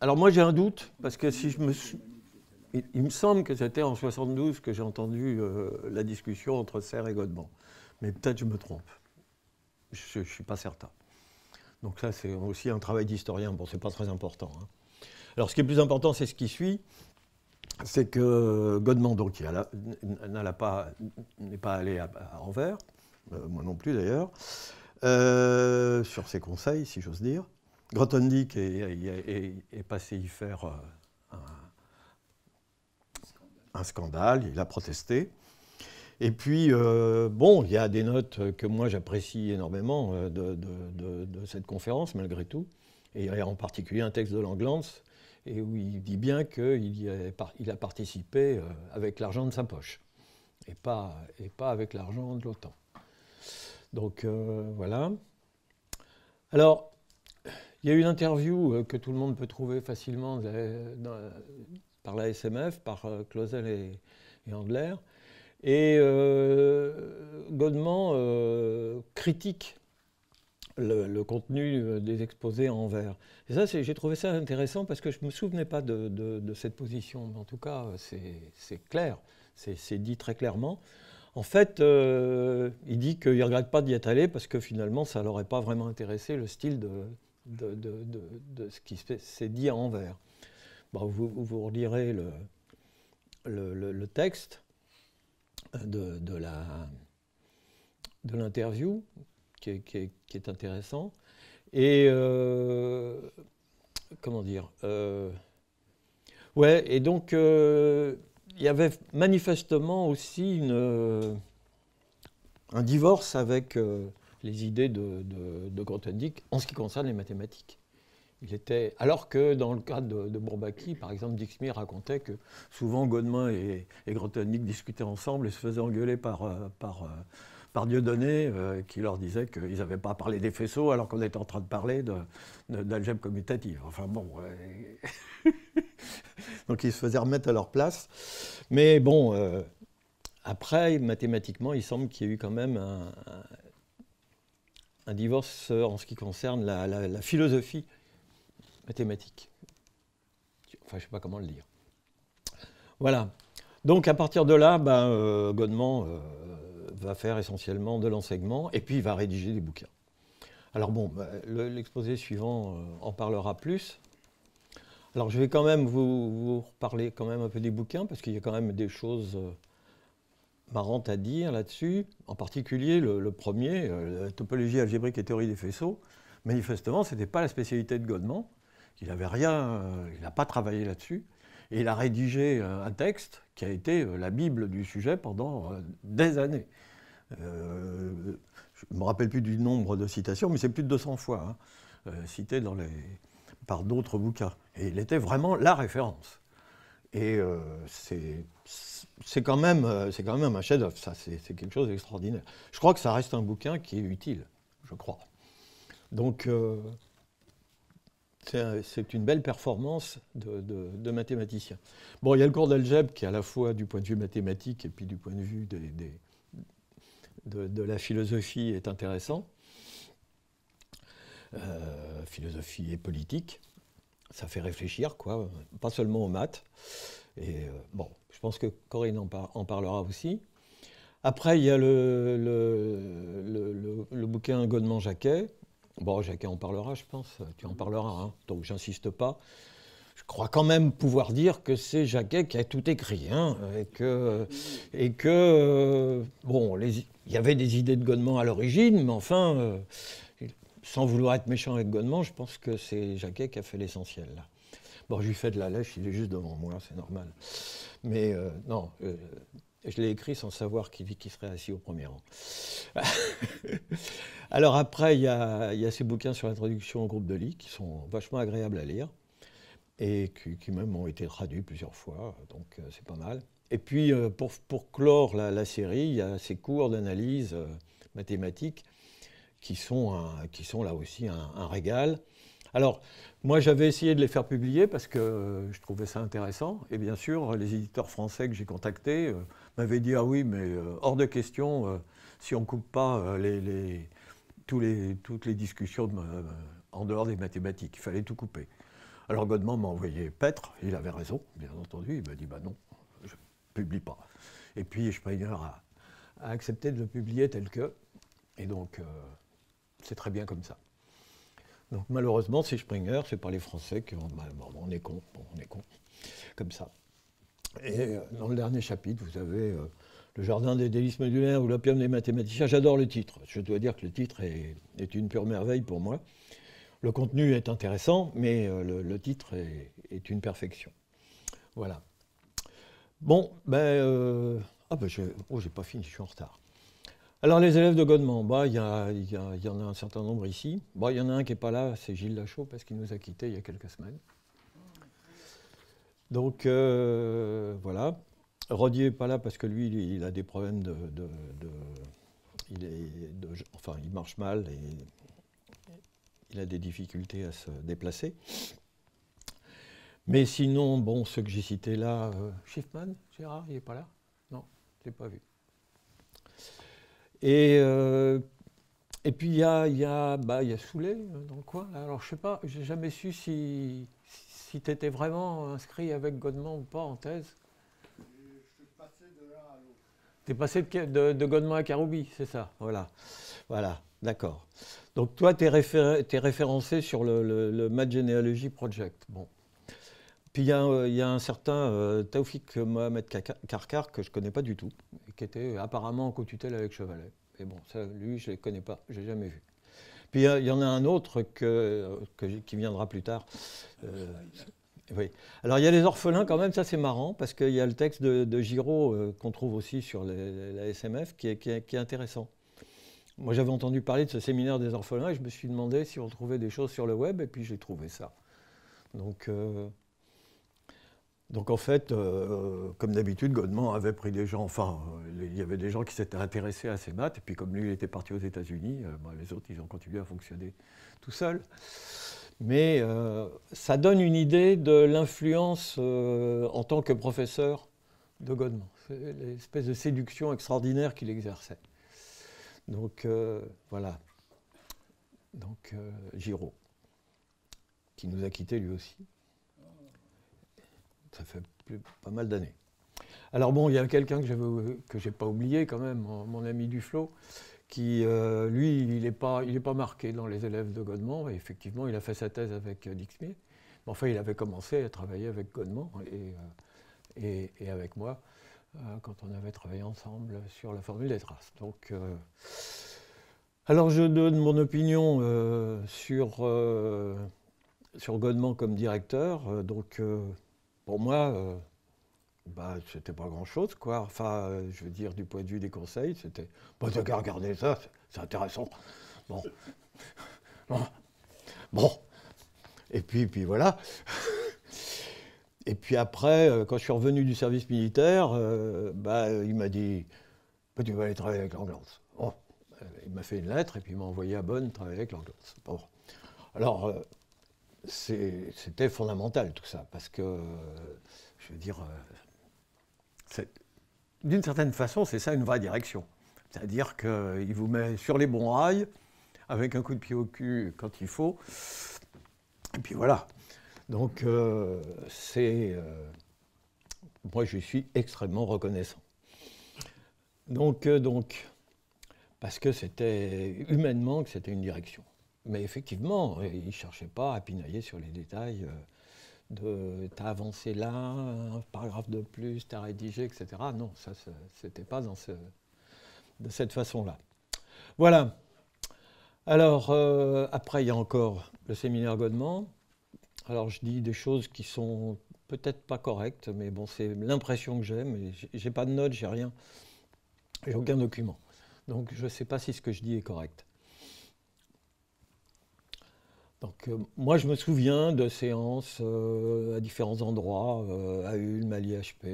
Alors moi j'ai un doute parce que si je me suis... il, me semble que c'était en 72 que j'ai entendu euh, la discussion entre Serres et Godman, mais peut-être je me trompe je ne suis pas certain. Donc ça, c'est aussi un travail d'historien. Bon, c'est pas très important. Hein. Alors, ce qui est plus important, c'est ce qui suit. C'est que Godemando, qui n'est pas, allé à, Anvers, euh, moi non plus d'ailleurs, euh, sur ses conseils, si j'ose dire, Grothendieck est, est, passé y faire euh, un, scandale, il a protesté. Et puis, euh, bon, il y a des notes que moi j'apprécie énormément euh, de, cette conférence, malgré tout. Et en particulier un texte de Langlands, et où il dit bien qu'il a, il a participé euh, avec l'argent de sa poche, et pas, avec l'argent de l'OTAN. Donc voilà. Alors, il y a eu une interview que tout le monde peut trouver facilement par la SMF, par Clausel et, et et euh, Godeman euh, critique le, contenu euh, des exposés en vers. ça, j'ai trouvé ça intéressant parce que je ne me souvenais pas de, cette position. En tout cas, c'est clair, c'est dit très clairement. En fait, il dit qu'il ne regrette pas d'y être allé parce que finalement, ça ne l'aurait pas vraiment intéressé le style de, ce qui s'est dit à Anvers. Bah, vous, vous relirez le, texte de, la l'interview, qui, est intéressant. Et euh, comment dire euh, Ouais, et donc euh, il y avait manifestement aussi une, un divorce avec les idées de, de, en ce qui concerne les mathématiques. Il était, alors que dans le cadre de, Bourbaki, par exemple, Dixmier racontait que souvent Godemain et, et discutaient ensemble et se faisaient engueuler par, euh, euh, par, Dieudonné, euh, qui leur disait qu'ils n'avaient pas parlé des faisceaux alors qu'on était en train de parler d'algèbre de, commutative. Enfin bon. Donc ils se faisaient remettre à leur place. Mais bon, après, mathématiquement, il semble qu'il y ait eu quand même un, divorce en ce qui concerne la philosophie mathématiques. Enfin, je ne sais pas comment le dire. Voilà. Donc à partir de là, ben, va faire essentiellement de l'enseignement et puis il va rédiger des bouquins. Alors bon, bah, l'exposé suivant euh, en parlera plus. Alors je vais quand même vous, parler quand même un peu des bouquins parce qu'il y a quand même des choses marrantes à dire là-dessus, en particulier le, premier, la topologie algébrique et théorie des faisceaux. Manifestement, ce n'était pas la spécialité de Godman. Il n'avait rien, euh, il n'a pas travaillé là-dessus. Et il a rédigé euh, un texte qui a été euh, la Bible du sujet pendant des années. je ne me rappelle plus du nombre de citations, mais c'est plus de 200 fois hein, cité par d'autres bouquins. Et il était vraiment la référence. Et c'est quand, même, quand même un chef-d'œuvre, ça, c'est quelque chose d'extraordinaire. Je crois que ça reste un bouquin qui est utile, je crois. Donc c'est une belle performance de, mathématicien. Bon, il y a le cours d'algèbre qui à la fois du point de vue mathématique et puis du point de vue de, la philosophie est intéressant. Euh, philosophie et politique, ça fait réfléchir, quoi, pas seulement aux maths. Et euh, bon, je pense que Corinne en, parlera aussi. Après, il y a le, bouquin Godement-Jacquet, Bon, Jacquet en parlera, je pense. Tu en mm. parleras, hein. donc j'insiste pas. Je crois quand même pouvoir dire que c'est Jacquet qui a tout écrit, hein, et que, et que euh, bon, il y avait des idées de Godement à l'origine, mais enfin, euh, sans vouloir être méchant avec Godement, je pense que c'est Jacquet qui a fait l'essentiel. Bon, je lui fais de la lèche, il est juste devant moi, c'est normal. Mais euh, non, je l'ai écrit sans savoir qui, serait assis au premier rang. Alors après, il y, a, ces bouquins sur l'introduction au groupe de lit qui sont vachement agréables à lire et qui, même ont été traduits plusieurs fois, donc euh, c'est pas mal. Et puis euh, pour, clore la, série, il y a ces cours d'analyse euh, mathématique qui sont, là aussi un régal. Alors, moi, j'avais essayé de les faire publier parce que euh, je trouvais ça intéressant. Et bien sûr, les éditeurs français que j'ai contactés euh, m'avaient dit Ah oui, mais euh, hors de question, si on ne coupe pas toutes les discussions en dehors des mathématiques, il fallait tout couper. Alors Godman m'a envoyé Petre, il avait raison, bien entendu. Il m'a dit Bah non, je ne publie pas. Et puis, je a à accepter de le publier tel que. Et donc, c'est très bien comme ça. Donc malheureusement, c'est Springer, c'est pas les Français qui ont bon, on est con, on est con, comme ça. Et euh, dans le dernier chapitre, vous avez euh, le jardin des délices modulaires ou l'opium des mathématiciens. J'adore le titre. Je dois dire que le titre est, une pure merveille pour moi. Le contenu est intéressant, mais euh, le, titre est, une perfection. Voilà. Bon, ben. ah ben, je, oh, j'ai pas fini, je suis en retard. Alors, les élèves de Godemont, bah, il y, en a un certain nombre ici. Bah, il y en a un qui n'est pas là, c'est Gilles Lachaud, parce qu'il nous a quittés il y a quelques semaines. Donc, euh, voilà. Rodier n'est pas là parce que lui, il, a des problèmes de. il est enfin, il marche mal et il a des difficultés à se déplacer. Mais sinon, bon, ceux que j'ai cités là, euh, Schiffman, Gérard, il n'est pas là Non, je pas vu. Et, euh, et puis il y a, y, a, bah, y a Soulet euh, dans le coin. Alors je sais pas, j'ai jamais su si, si tu étais vraiment inscrit avec Godman ou pas en thèse. Je suis passé de l'un à l'autre. Tu es passé de, de, à Caroubi, c'est ça, voilà. Voilà, d'accord. Donc toi, tu es, réfé référencé sur le, le, le Math Genealogy Project. Bon. Puis euh, il y, a un certain euh, Taoufik Mohamed Karkar que je ne connais pas du tout, qui était apparemment en co-tutelle avec Chevalet. Mais bon, ça, lui, je ne le connais pas, je n'ai jamais vu. Puis euh, il y, en a un autre que, qui viendra plus tard. oui. Alors il y a les orphelins quand même, ça c'est marrant, parce qu'il y a le texte de, Giraud qu'on trouve aussi sur la SMF qui est, qui est, intéressant. Moi j'avais entendu parler de ce séminaire des orphelins et je me suis demandé si on trouvait des choses sur le web et puis j'ai trouvé ça. Donc donc en fait, euh, euh, comme d'habitude, Godman avait pris des gens, enfin, euh, il y avait des gens qui s'étaient intéressés à ces maths, et puis comme lui, il était parti aux États-Unis, bah, les autres, ils ont continué à fonctionner tout seuls. Mais ça donne une idée de l'influence en tant que professeur de Godman l'espèce de séduction extraordinaire qu'il exerçait. Donc voilà, donc Giraud, qui nous a quittés lui aussi. Ça fait pas mal d'années. Alors bon, il y a quelqu'un que je n'ai pas oublié quand même, mon, ami Duflo, qui, euh, lui, il n'est pas, pas marqué dans les élèves de Godemont. effectivement, il a fait sa thèse avec euh, Dixmier. Mais enfin, il avait commencé à travailler avec Godemont euh, et, avec moi quand on avait travaillé ensemble sur la formule des traces. Donc, alors je donne mon opinion sur, Godemont sur comme directeur. donc pour moi, euh, bah, c'était pas grand-chose, quoi. Enfin, euh, je veux dire, du point de vue des conseils, c'était bon, bah, de regardez ça, c'est intéressant. Bon. bon. Et puis, puis voilà. Et puis après, euh, quand je suis revenu du service militaire, bah, il m'a dit bah, Tu vas aller travailler avec Langlance. Bon. Il m'a fait une lettre et puis il m'a envoyé à Bonne travailler avec Langlance. Bon. Alors, c'était fondamental tout ça, parce que, je veux dire, euh, d'une certaine façon, c'est ça une vraie direction. C'est-à-dire qu'il vous met sur les bons rails, avec un coup de pied au cul quand il faut, et puis voilà. Donc, euh, c'est. Euh, moi, je suis extrêmement reconnaissant. Donc, donc parce que c'était humainement que c'était une direction. Mais effectivement, euh, il ne cherchait pas à pinailler sur les détails euh, de t'as avancé là, un paragraphe de plus, as rédigé, etc. Non, ça, c'était pas dans ce, de cette façon-là. Voilà. Alors, euh, après, il y a encore le séminaire Godement. Alors, je dis des choses qui sont peut-être pas correctes, mais bon, c'est l'impression que j'ai, mais j'ai pas de notes, j'ai rien, j'ai aucun document. Donc, je ne sais pas si ce que je dis est correct. Donc, euh, moi, je me souviens de séances euh, à différents endroits, euh, à Ulm, à l'IHP,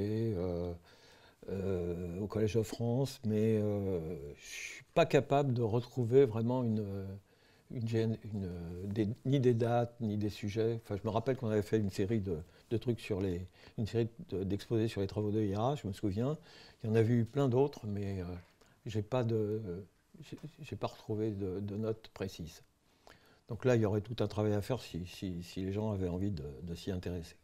au Collège de France, mais je ne suis pas capable de retrouver vraiment une, ni des dates, ni des sujets. Enfin, je me rappelle qu'on avait fait une série de, trucs sur les. une série d'exposés sur les travaux de IRA, je me souviens. Il y en avait eu plein d'autres, mais je n'ai pas, pas retrouvé de notes précises. Donc là, il y aurait tout un travail à faire si, les gens avaient envie de, s'y intéresser.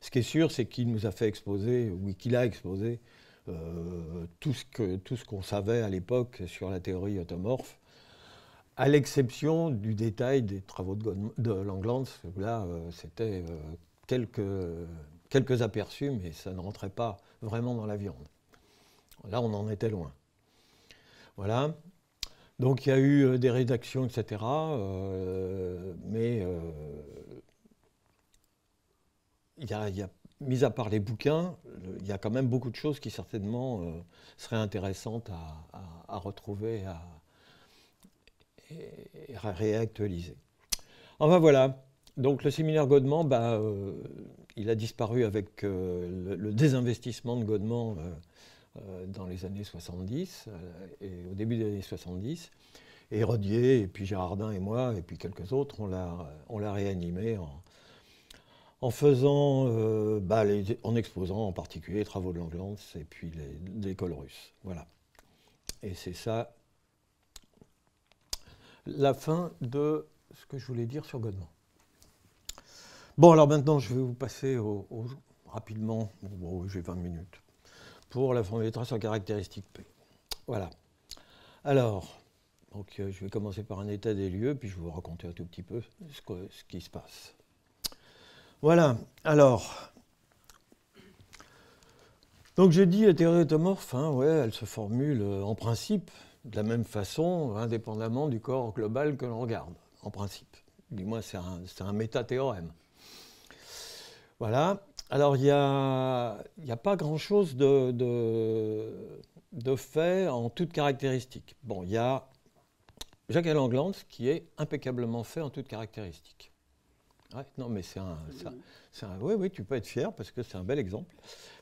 Ce qui est sûr, c'est qu'il nous a fait exposer, ou qu'il a exposé, euh, tout ce qu'on savait à l'époque sur la théorie automorphe, à l'exception du détail des travaux de, Langlands. Là, euh, c'était euh, quelques, quelques aperçus, mais ça ne rentrait pas vraiment dans la viande. Là, on en était loin. Voilà. Donc il y a eu euh, des rédactions, etc. Euh, mais euh, il, y a, mis à part les bouquins, il y a quand même beaucoup de choses qui certainement seraient intéressantes à, retrouver à, et à réactualiser. Enfin voilà. Donc le séminaire Godement, bah, il a disparu avec le, désinvestissement de Godement euh, dans les années 70 euh, et au début des années 70. Et Rodier, et puis Gérardin et moi, et puis quelques autres, on l'a réanimé en, faisant, euh, bah, en exposant en particulier les travaux de l'Anglance et puis l'école russe. Voilà. Et c'est ça la fin de ce que je voulais dire sur Godman. Bon, alors maintenant, je vais vous passer au, rapidement, bon, j'ai 20 minutes pour la formule des traces en caractéristiques P. Voilà. Alors, donc, euh, je vais commencer par un état des lieux, puis je vais vous raconter un tout petit peu ce, qui se passe. Voilà, alors. Donc j'ai dit la théorie hein, ouais, elle se formule euh, en principe de la même façon, indépendamment du corps global que l'on regarde, en principe. Du moins, c'est un, un métathéorème. Voilà, alors, il n'y a, pas grand-chose de, fait en toute caractéristique. Bon, il y a Jacques Glantz qui est impeccablement fait en toute caractéristique. non, mais c'est un, Oui, tu peux être fier parce que c'est un bel exemple.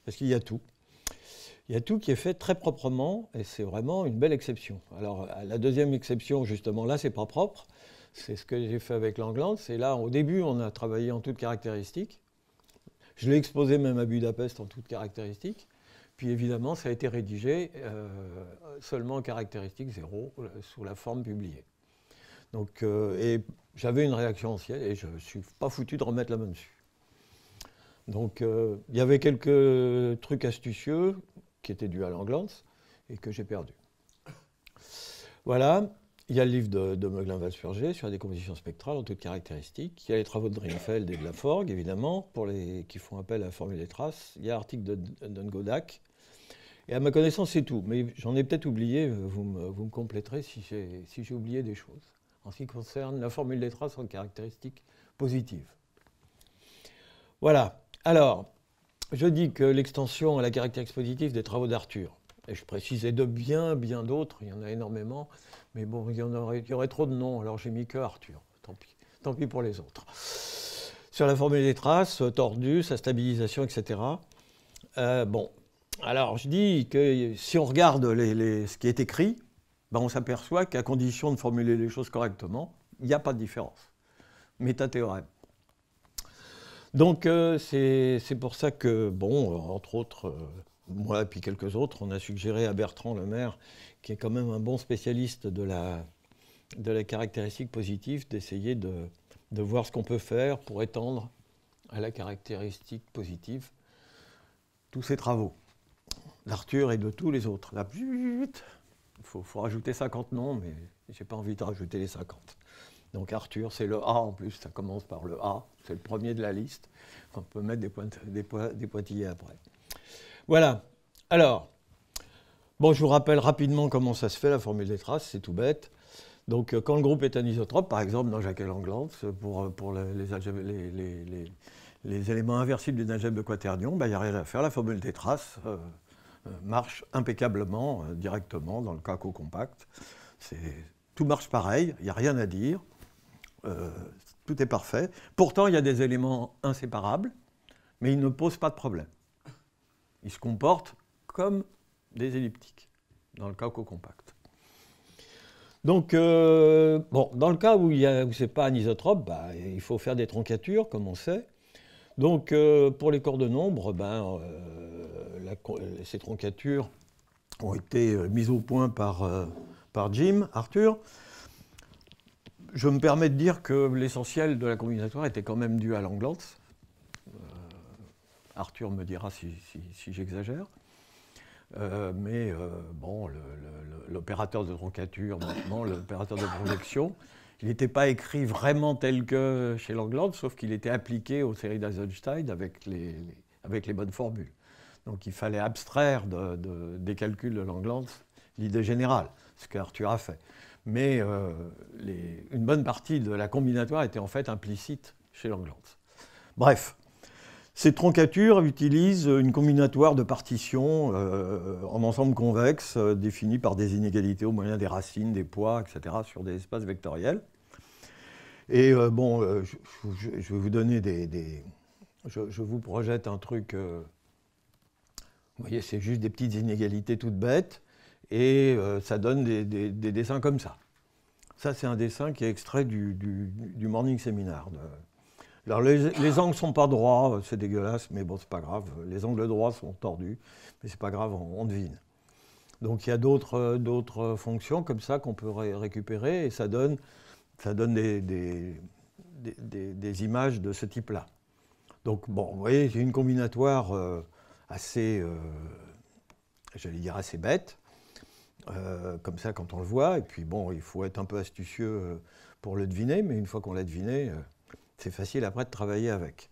Parce qu'il y a tout. Il y a tout qui est fait très proprement et c'est vraiment une belle exception. Alors, la deuxième exception, justement, là, c'est pas propre. C'est ce que j'ai fait avec Langlands. Et là, au début, on a travaillé en toute caractéristique. Je l'ai exposé même à Budapest en toutes caractéristiques. Puis évidemment, ça a été rédigé euh, seulement en caractéristiques zéro euh, sous la forme publiée. Donc, euh, et j'avais une réaction ancienne et je ne suis pas foutu de remettre la main dessus. Donc il y avait quelques trucs astucieux qui étaient dus à l'anglance et que j'ai perdu. Voilà. Il y a le livre de, de meuglin sur la décomposition spectrale en toutes caractéristiques. Il y a les travaux de Drinfeld et de Laforgue, évidemment, pour les, qui font appel à la formule des traces. Il y a l'article de, Don Godak. Et à ma connaissance, c'est tout. Mais j'en ai peut-être oublié, vous me, compléterez si j'ai oublié des choses. En ce qui concerne la formule des traces en caractéristiques positives. Voilà. Alors, je dis que l'extension à la caractéristique positive des travaux d'Arthur, et je précisais de bien, bien d'autres, il y en a énormément, mais bon, il y, aurait, trop de noms, alors j'ai mis que Arthur, tant pis, tant pis pour les autres. Sur la formule des traces, tordue, sa stabilisation, etc. Euh, bon, alors je dis que si on regarde les, ce qui est écrit, ben, on s'aperçoit qu'à condition de formuler les choses correctement, il n'y a pas de différence. Métathéorème. Donc euh, c'est pour ça que, bon, euh, entre autres, moi et puis quelques autres, on a suggéré à Bertrand Lemaire, qui est quand même un bon spécialiste de la, de la caractéristique positive, d'essayer de, de, voir ce qu'on peut faire pour étendre à la caractéristique positive tous ces travaux, d'Arthur et de tous les autres. Là, il faut, faut, rajouter 50 noms, mais j'ai pas envie de rajouter les 50. Donc Arthur, c'est le A en plus, ça commence par le A, c'est le premier de la liste. On peut mettre des, pointillés après. Voilà. Alors, bon, je vous rappelle rapidement comment ça se fait, la formule des traces, c'est tout bête. Donc, euh, quand le groupe est anisotrope, par exemple dans Jacques Langlands, euh, pour, euh, pour les, éléments inversibles d'une algèbre de quaternion, ben, il n'y a rien à faire. La formule des traces marche impeccablement, directement, dans le cas co-compact. Tout marche pareil, il n'y a rien à dire. tout est parfait. Pourtant, il y a des éléments inséparables, mais ils ne posent pas de problème ils se comportent comme des elliptiques, dans le cas co-compact. Donc, euh, bon, dans le cas où, où ce n'est pas anisotrope, bah, il faut faire des troncatures, comme on sait. Donc, euh, pour les corps de nombre, ben, euh, ces troncatures ont été mises au point par, par Jim, Arthur. Je me permets de dire que l'essentiel de la combinatoire était quand même dû à Langlands. Arthur me dira si, j'exagère. Euh, mais euh, bon, l'opérateur de troncature, l'opérateur de projection, il n'était pas écrit vraiment tel que chez Langland, sauf qu'il était appliqué aux séries d'Eisenstein avec les, bonnes formules. Donc il fallait abstraire des calculs de Langland l'idée générale, ce qu'Arthur a fait. Mais euh, une bonne partie de la combinatoire était en fait implicite chez Langland. Bref, ces troncatures utilisent une combinatoire de partitions euh, en ensemble convexe euh, définie par des inégalités au moyen des racines, des poids, etc. sur des espaces vectoriels. Et euh, bon, je, vais vous donner des... je, vous projette un truc... vous voyez, c'est juste des petites inégalités toutes bêtes et ça donne des, dessins comme ça. Ça, c'est un dessin qui est extrait du, Morning Seminar de, alors les, angles ne sont pas droits, c'est dégueulasse, mais bon, c'est pas grave. Les angles droits sont tordus, mais c'est pas grave, on, devine. Donc il y a d'autres euh, fonctions comme ça qu'on peut récupérer et ça donne, des, images de ce type-là. Donc bon, vous voyez, c'est une combinatoire euh, assez, euh, j'allais dire assez bête, comme ça quand on le voit. Et puis bon, il faut être un peu astucieux pour le deviner, mais une fois qu'on l'a deviné, c'est facile après de travailler avec.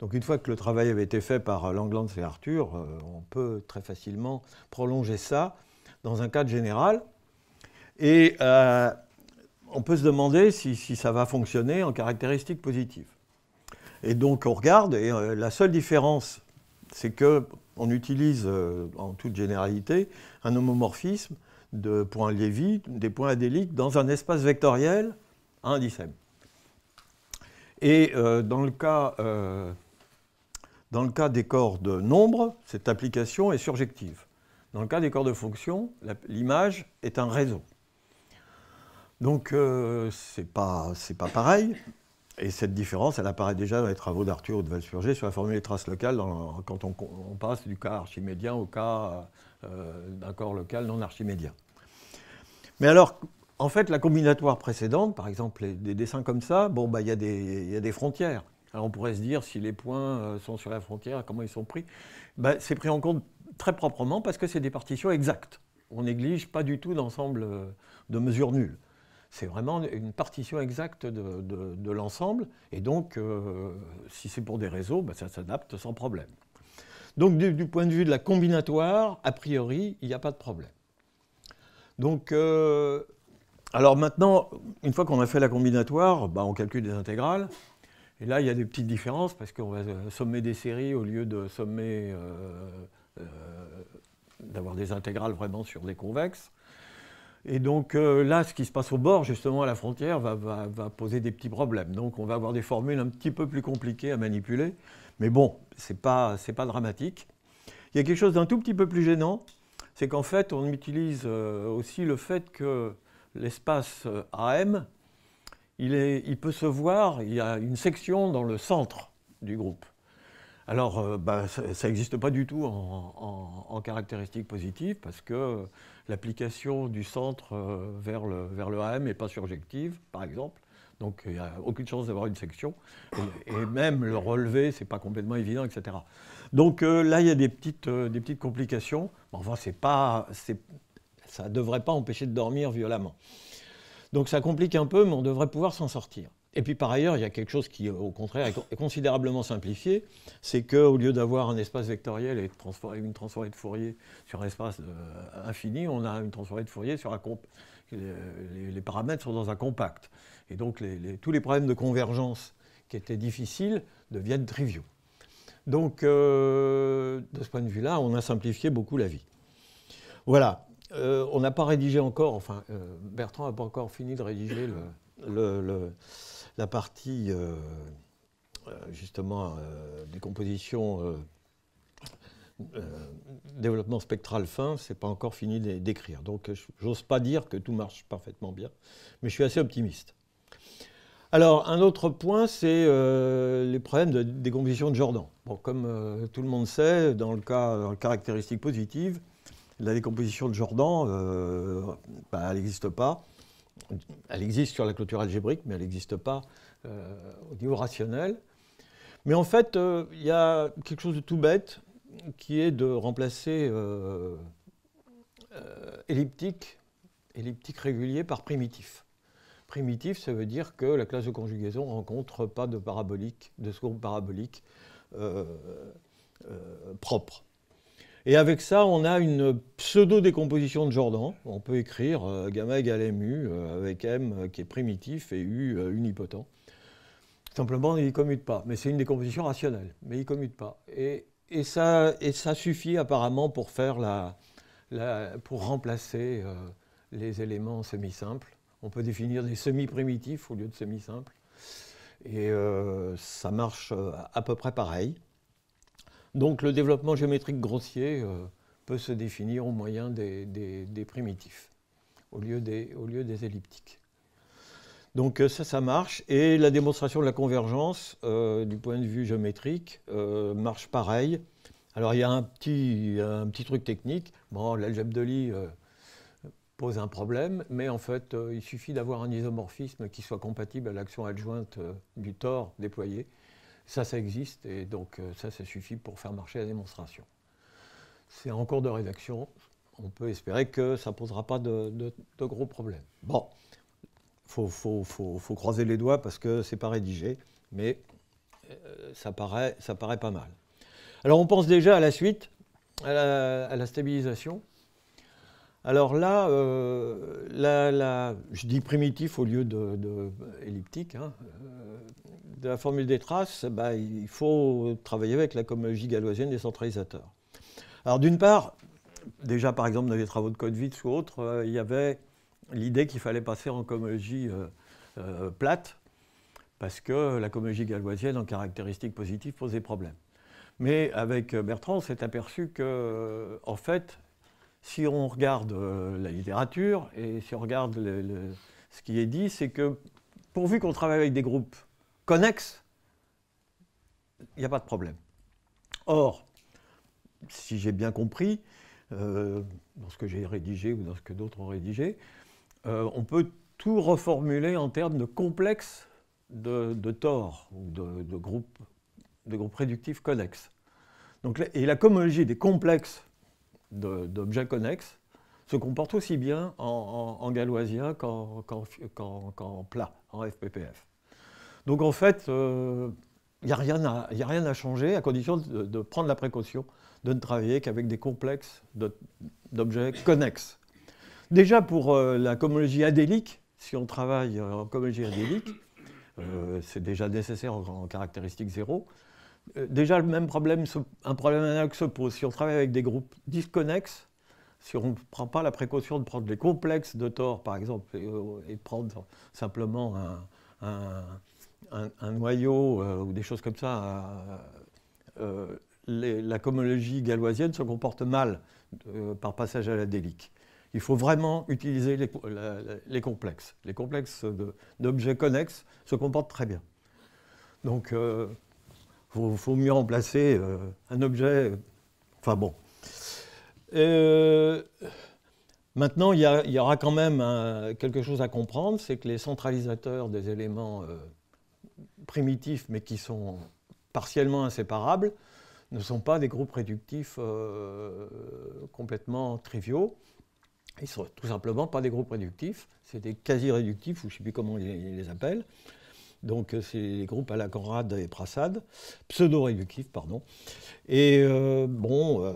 Donc une fois que le travail avait été fait par Langlands et Arthur, euh, on peut très facilement prolonger ça dans un cadre général. Et euh, on peut se demander si, ça va fonctionner en caractéristiques positives. Et donc on regarde, et euh, la seule différence, c'est qu'on utilise en toute généralité un homomorphisme de points Lévy, des points adéliques, dans un espace vectoriel à un et euh, dans, le cas, euh, dans, le cas, des corps de nombre, cette application est surjective. Dans le cas des corps de fonction, l'image est un réseau. Donc euh, c'est pas, pas, pareil. Et cette différence, elle apparaît déjà dans les travaux d'Arthur ou de sur la formule des traces locales quand on, on, passe du cas archimédien au cas euh, d'un corps local non archimédien. Mais alors, en fait, la combinatoire précédente, par exemple, des dessins comme ça, bon, bah, il bah, y, a des frontières. on pourrait se dire si les points euh, sont sur la frontière, comment ils sont pris. Bah, c'est pris en compte très proprement parce que c'est des partitions exactes. On néglige pas du tout d'ensemble euh, de mesures nulles. C'est vraiment une partition exacte de, l'ensemble. Et donc, euh, si c'est pour des réseaux, bah, ça s'adapte sans problème. Donc, du, point de vue de la combinatoire, a priori, il n'y a pas de problème. Donc, alors maintenant, une fois qu'on a fait la combinatoire, bah, on calcule des intégrales. Et là, il y a des petites différences parce qu'on va euh, sommer des séries au lieu de sommer euh, euh, d'avoir des intégrales vraiment sur des convexes. Et donc là, ce qui se passe au bord, justement à la frontière, va, poser des petits problèmes. Donc on va avoir des formules un petit peu plus compliquées à manipuler. Mais bon, ce n'est pas dramatique. Il y a quelque chose d'un tout petit peu plus gênant, c'est qu'en fait, on utilise aussi le fait que l'espace euh, AM, il, est, il, peut se voir, il y a une section dans le centre du groupe. Alors, euh, ben, ça n'existe pas du tout en, caractéristiques positives parce que l'application du centre euh, vers, le, vers le AM n'est pas surjective, par exemple. Donc, il n'y a aucune chance d'avoir une section. Et, même le relevé, ce n'est pas complètement évident, etc. Donc là, il y a des petites, des petites complications. enfin, ce n'est pas, ça ne devrait pas empêcher de dormir violemment. Donc ça complique un peu, mais on devrait pouvoir s'en sortir. Et puis par ailleurs, il y a quelque chose qui, euh, au contraire, est considérablement simplifié, c'est qu'au lieu d'avoir un espace vectoriel et une transformée de Fourier sur un espace euh, infini, on a une transformée de Fourier sur un les, les, paramètres sont dans un compact. Et donc tous les problèmes de convergence qui étaient difficiles deviennent triviaux. Donc euh, de ce point de vue-là, on a simplifié beaucoup la vie. Voilà. Euh, on n'a pas rédigé encore, enfin, euh, Bertrand n'a pas encore fini de rédiger la partie, euh, justement, des compositions développement spectral fin, c'est pas encore fini d'écrire. Donc, j'ose pas dire que tout marche parfaitement bien, mais je suis assez optimiste. Alors, un autre point, c'est les problèmes de, décomposition de Jordan. Bon, comme tout le monde sait, dans le cas dans le caractéristique positive, la décomposition de Jordan, euh, bah, elle n'existe pas. Elle existe sur la clôture algébrique, mais elle n'existe pas euh, au niveau rationnel. Mais en fait, euh, il y a quelque chose de tout bête qui est de remplacer elliptique, elliptique régulier par primitif. Primitif, ça veut dire que la classe de conjugaison ne rencontre pas de parabolique, de parabolique propre. Et avec ça, on a une pseudo-décomposition de Jordan. On peut écrire euh, gamma égale mu euh, avec m euh, qui est primitif et u unipotent. Simplement, il ne commute pas. Mais c'est une décomposition rationnelle. Mais il ne commute pas. Et, ça, et ça suffit apparemment pour, faire la, pour remplacer les éléments semi-simples. On peut définir des semi-primitifs au lieu de semi-simples. Et ça marche à peu près pareil. Donc le développement géométrique grossier euh, peut se définir au moyen des, primitifs, au lieu des, au lieu des, elliptiques. Donc euh, ça, ça marche. Et la démonstration de la convergence, euh, du point de vue géométrique, marche pareil. Alors il y a un petit, un petit truc technique. Bon, l'algèbre de Lie pose un problème, mais en fait, il suffit d'avoir un isomorphisme qui soit compatible à l'action adjointe du tore déployé ça, ça existe et donc euh, ça, ça suffit pour faire marcher la démonstration. C'est en cours de rédaction. On peut espérer que ça ne posera pas de, gros problèmes. Bon, il faut, croiser les doigts parce que ce n'est pas rédigé, mais euh, ça, paraît, pas mal. Alors on pense déjà à la suite, à la stabilisation. Alors là, euh, je dis primitif au lieu de, de elliptique. Hein, euh, de la formule des traces, bah, il faut travailler avec la comologie galoisienne des centralisateurs. Alors d'une part, déjà par exemple dans les travaux de Kodvitz ou autres, euh, il y avait l'idée qu'il fallait passer en comologie plate, parce que la comologie galoisienne en caractéristiques positives posait problème. Mais avec Bertrand, on s'est aperçu que, en fait, si on regarde euh, la littérature et si on regarde ce qui est dit, c'est que pourvu qu'on travaille avec des groupes connexes, il n'y a pas de problème. Or, si j'ai bien compris, euh, dans ce que j'ai rédigé ou dans ce que d'autres ont rédigé, euh, on peut tout reformuler en termes de complexe de, de tort ou de, groupes de groupes réductifs connexes. Donc, et la comologie des complexes d'objets connexes se comporte aussi bien en, galoisien qu'en plat, en FPPF. Donc en fait, il euh, n'y a, rien à changer à condition de, prendre la précaution de ne travailler qu'avec des complexes d'objets connexes. Déjà pour euh, la cohomologie adélique, si on travaille euh, en cohomologie adélique, c'est déjà nécessaire en, caractéristique zéro, euh, déjà, le même problème, un problème analogue se pose. Si on travaille avec des groupes disconnexes, si on ne prend pas la précaution de prendre les complexes de tort, par exemple, et, euh, prendre simplement un, noyau euh, ou des choses comme ça, la comologie galloisienne se comporte mal par passage à la délique. Il faut vraiment utiliser les, les complexes. Les complexes d'objets connexes se comportent très bien. Donc, faut, faut mieux remplacer euh, un objet. Euh, enfin bon. Euh, maintenant, il y, aura quand même quelque chose à comprendre, c'est que les centralisateurs des éléments primitifs, mais qui sont partiellement inséparables, ne sont pas des groupes réductifs complètement triviaux. Ils ne sont tout simplement pas des groupes réductifs, c'est des quasi-réductifs, ou je ne sais plus comment ils les appellent. Donc, euh, c'est les groupes à la Conrad et Prasad, pseudo-réductifs, pardon. Et euh, bon, euh,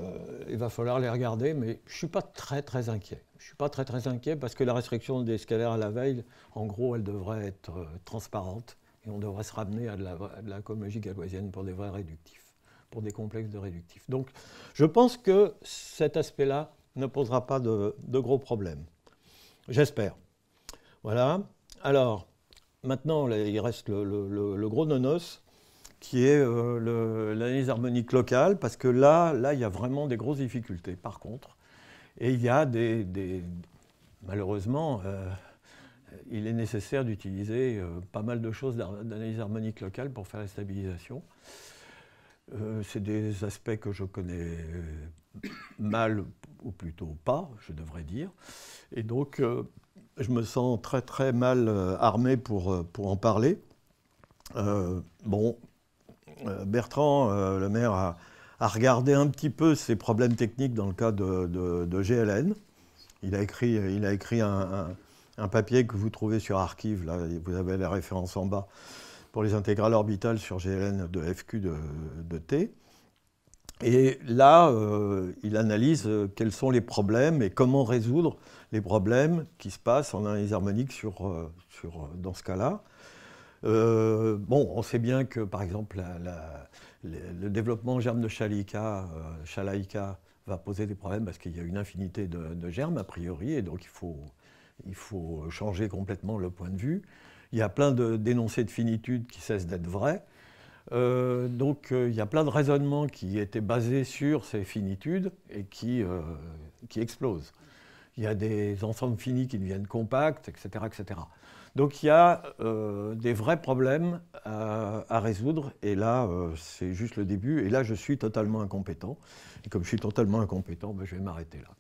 il va falloir les regarder, mais je ne suis pas très, très inquiet. Je ne suis pas très, très inquiet parce que la restriction des scalaires à la veille, en gros, elle devrait être transparente et on devrait se ramener à de la, à de galoisienne pour des vrais réductifs, pour des complexes de réductifs. Donc, je pense que cet aspect-là ne posera pas de gros problèmes. J'espère. Voilà. Alors, Maintenant, il reste le, gros nonos, qui est euh, l'analyse harmonique locale, parce que là, là, il y a vraiment des grosses difficultés, par contre. Et il y a des... malheureusement, euh, il est nécessaire d'utiliser euh, pas mal de choses d'analyse harmonique locale pour faire la stabilisation. C'est des aspects que je connais mal, ou plutôt pas, je devrais dire. Et donc je me sens très très mal euh, armé euh, pour, en parler. Euh, bon, Bertrand, le maire, a, regardé un petit peu ces problèmes techniques dans le cas de, GLN. Il a écrit, un, papier que vous trouvez sur Archive, là, vous avez la référence en bas, pour les intégrales orbitales sur GLN de FQ de T. Et là, euh, il analyse euh, quels sont les problèmes et comment résoudre les problèmes qui se passent en analyse harmonique euh, dans ce cas-là. bon, on sait bien que, par exemple, le, développement germe de Chalika, va poser des problèmes parce qu'il y a une infinité de, germes, a priori, et donc il faut, il faut changer complètement le point de vue. Il y a plein de dénoncés de finitude qui cessent d'être vrais. Euh, donc euh, il y a plein de raisonnements qui étaient basés sur ces finitudes et qui, euh, qui explosent. Il y a des ensembles finis qui deviennent compacts, etc. etc. Donc il y a des vrais problèmes à, résoudre et là c'est juste le début et là je suis totalement incompétent. Et comme je suis totalement incompétent, ben, je vais m'arrêter là.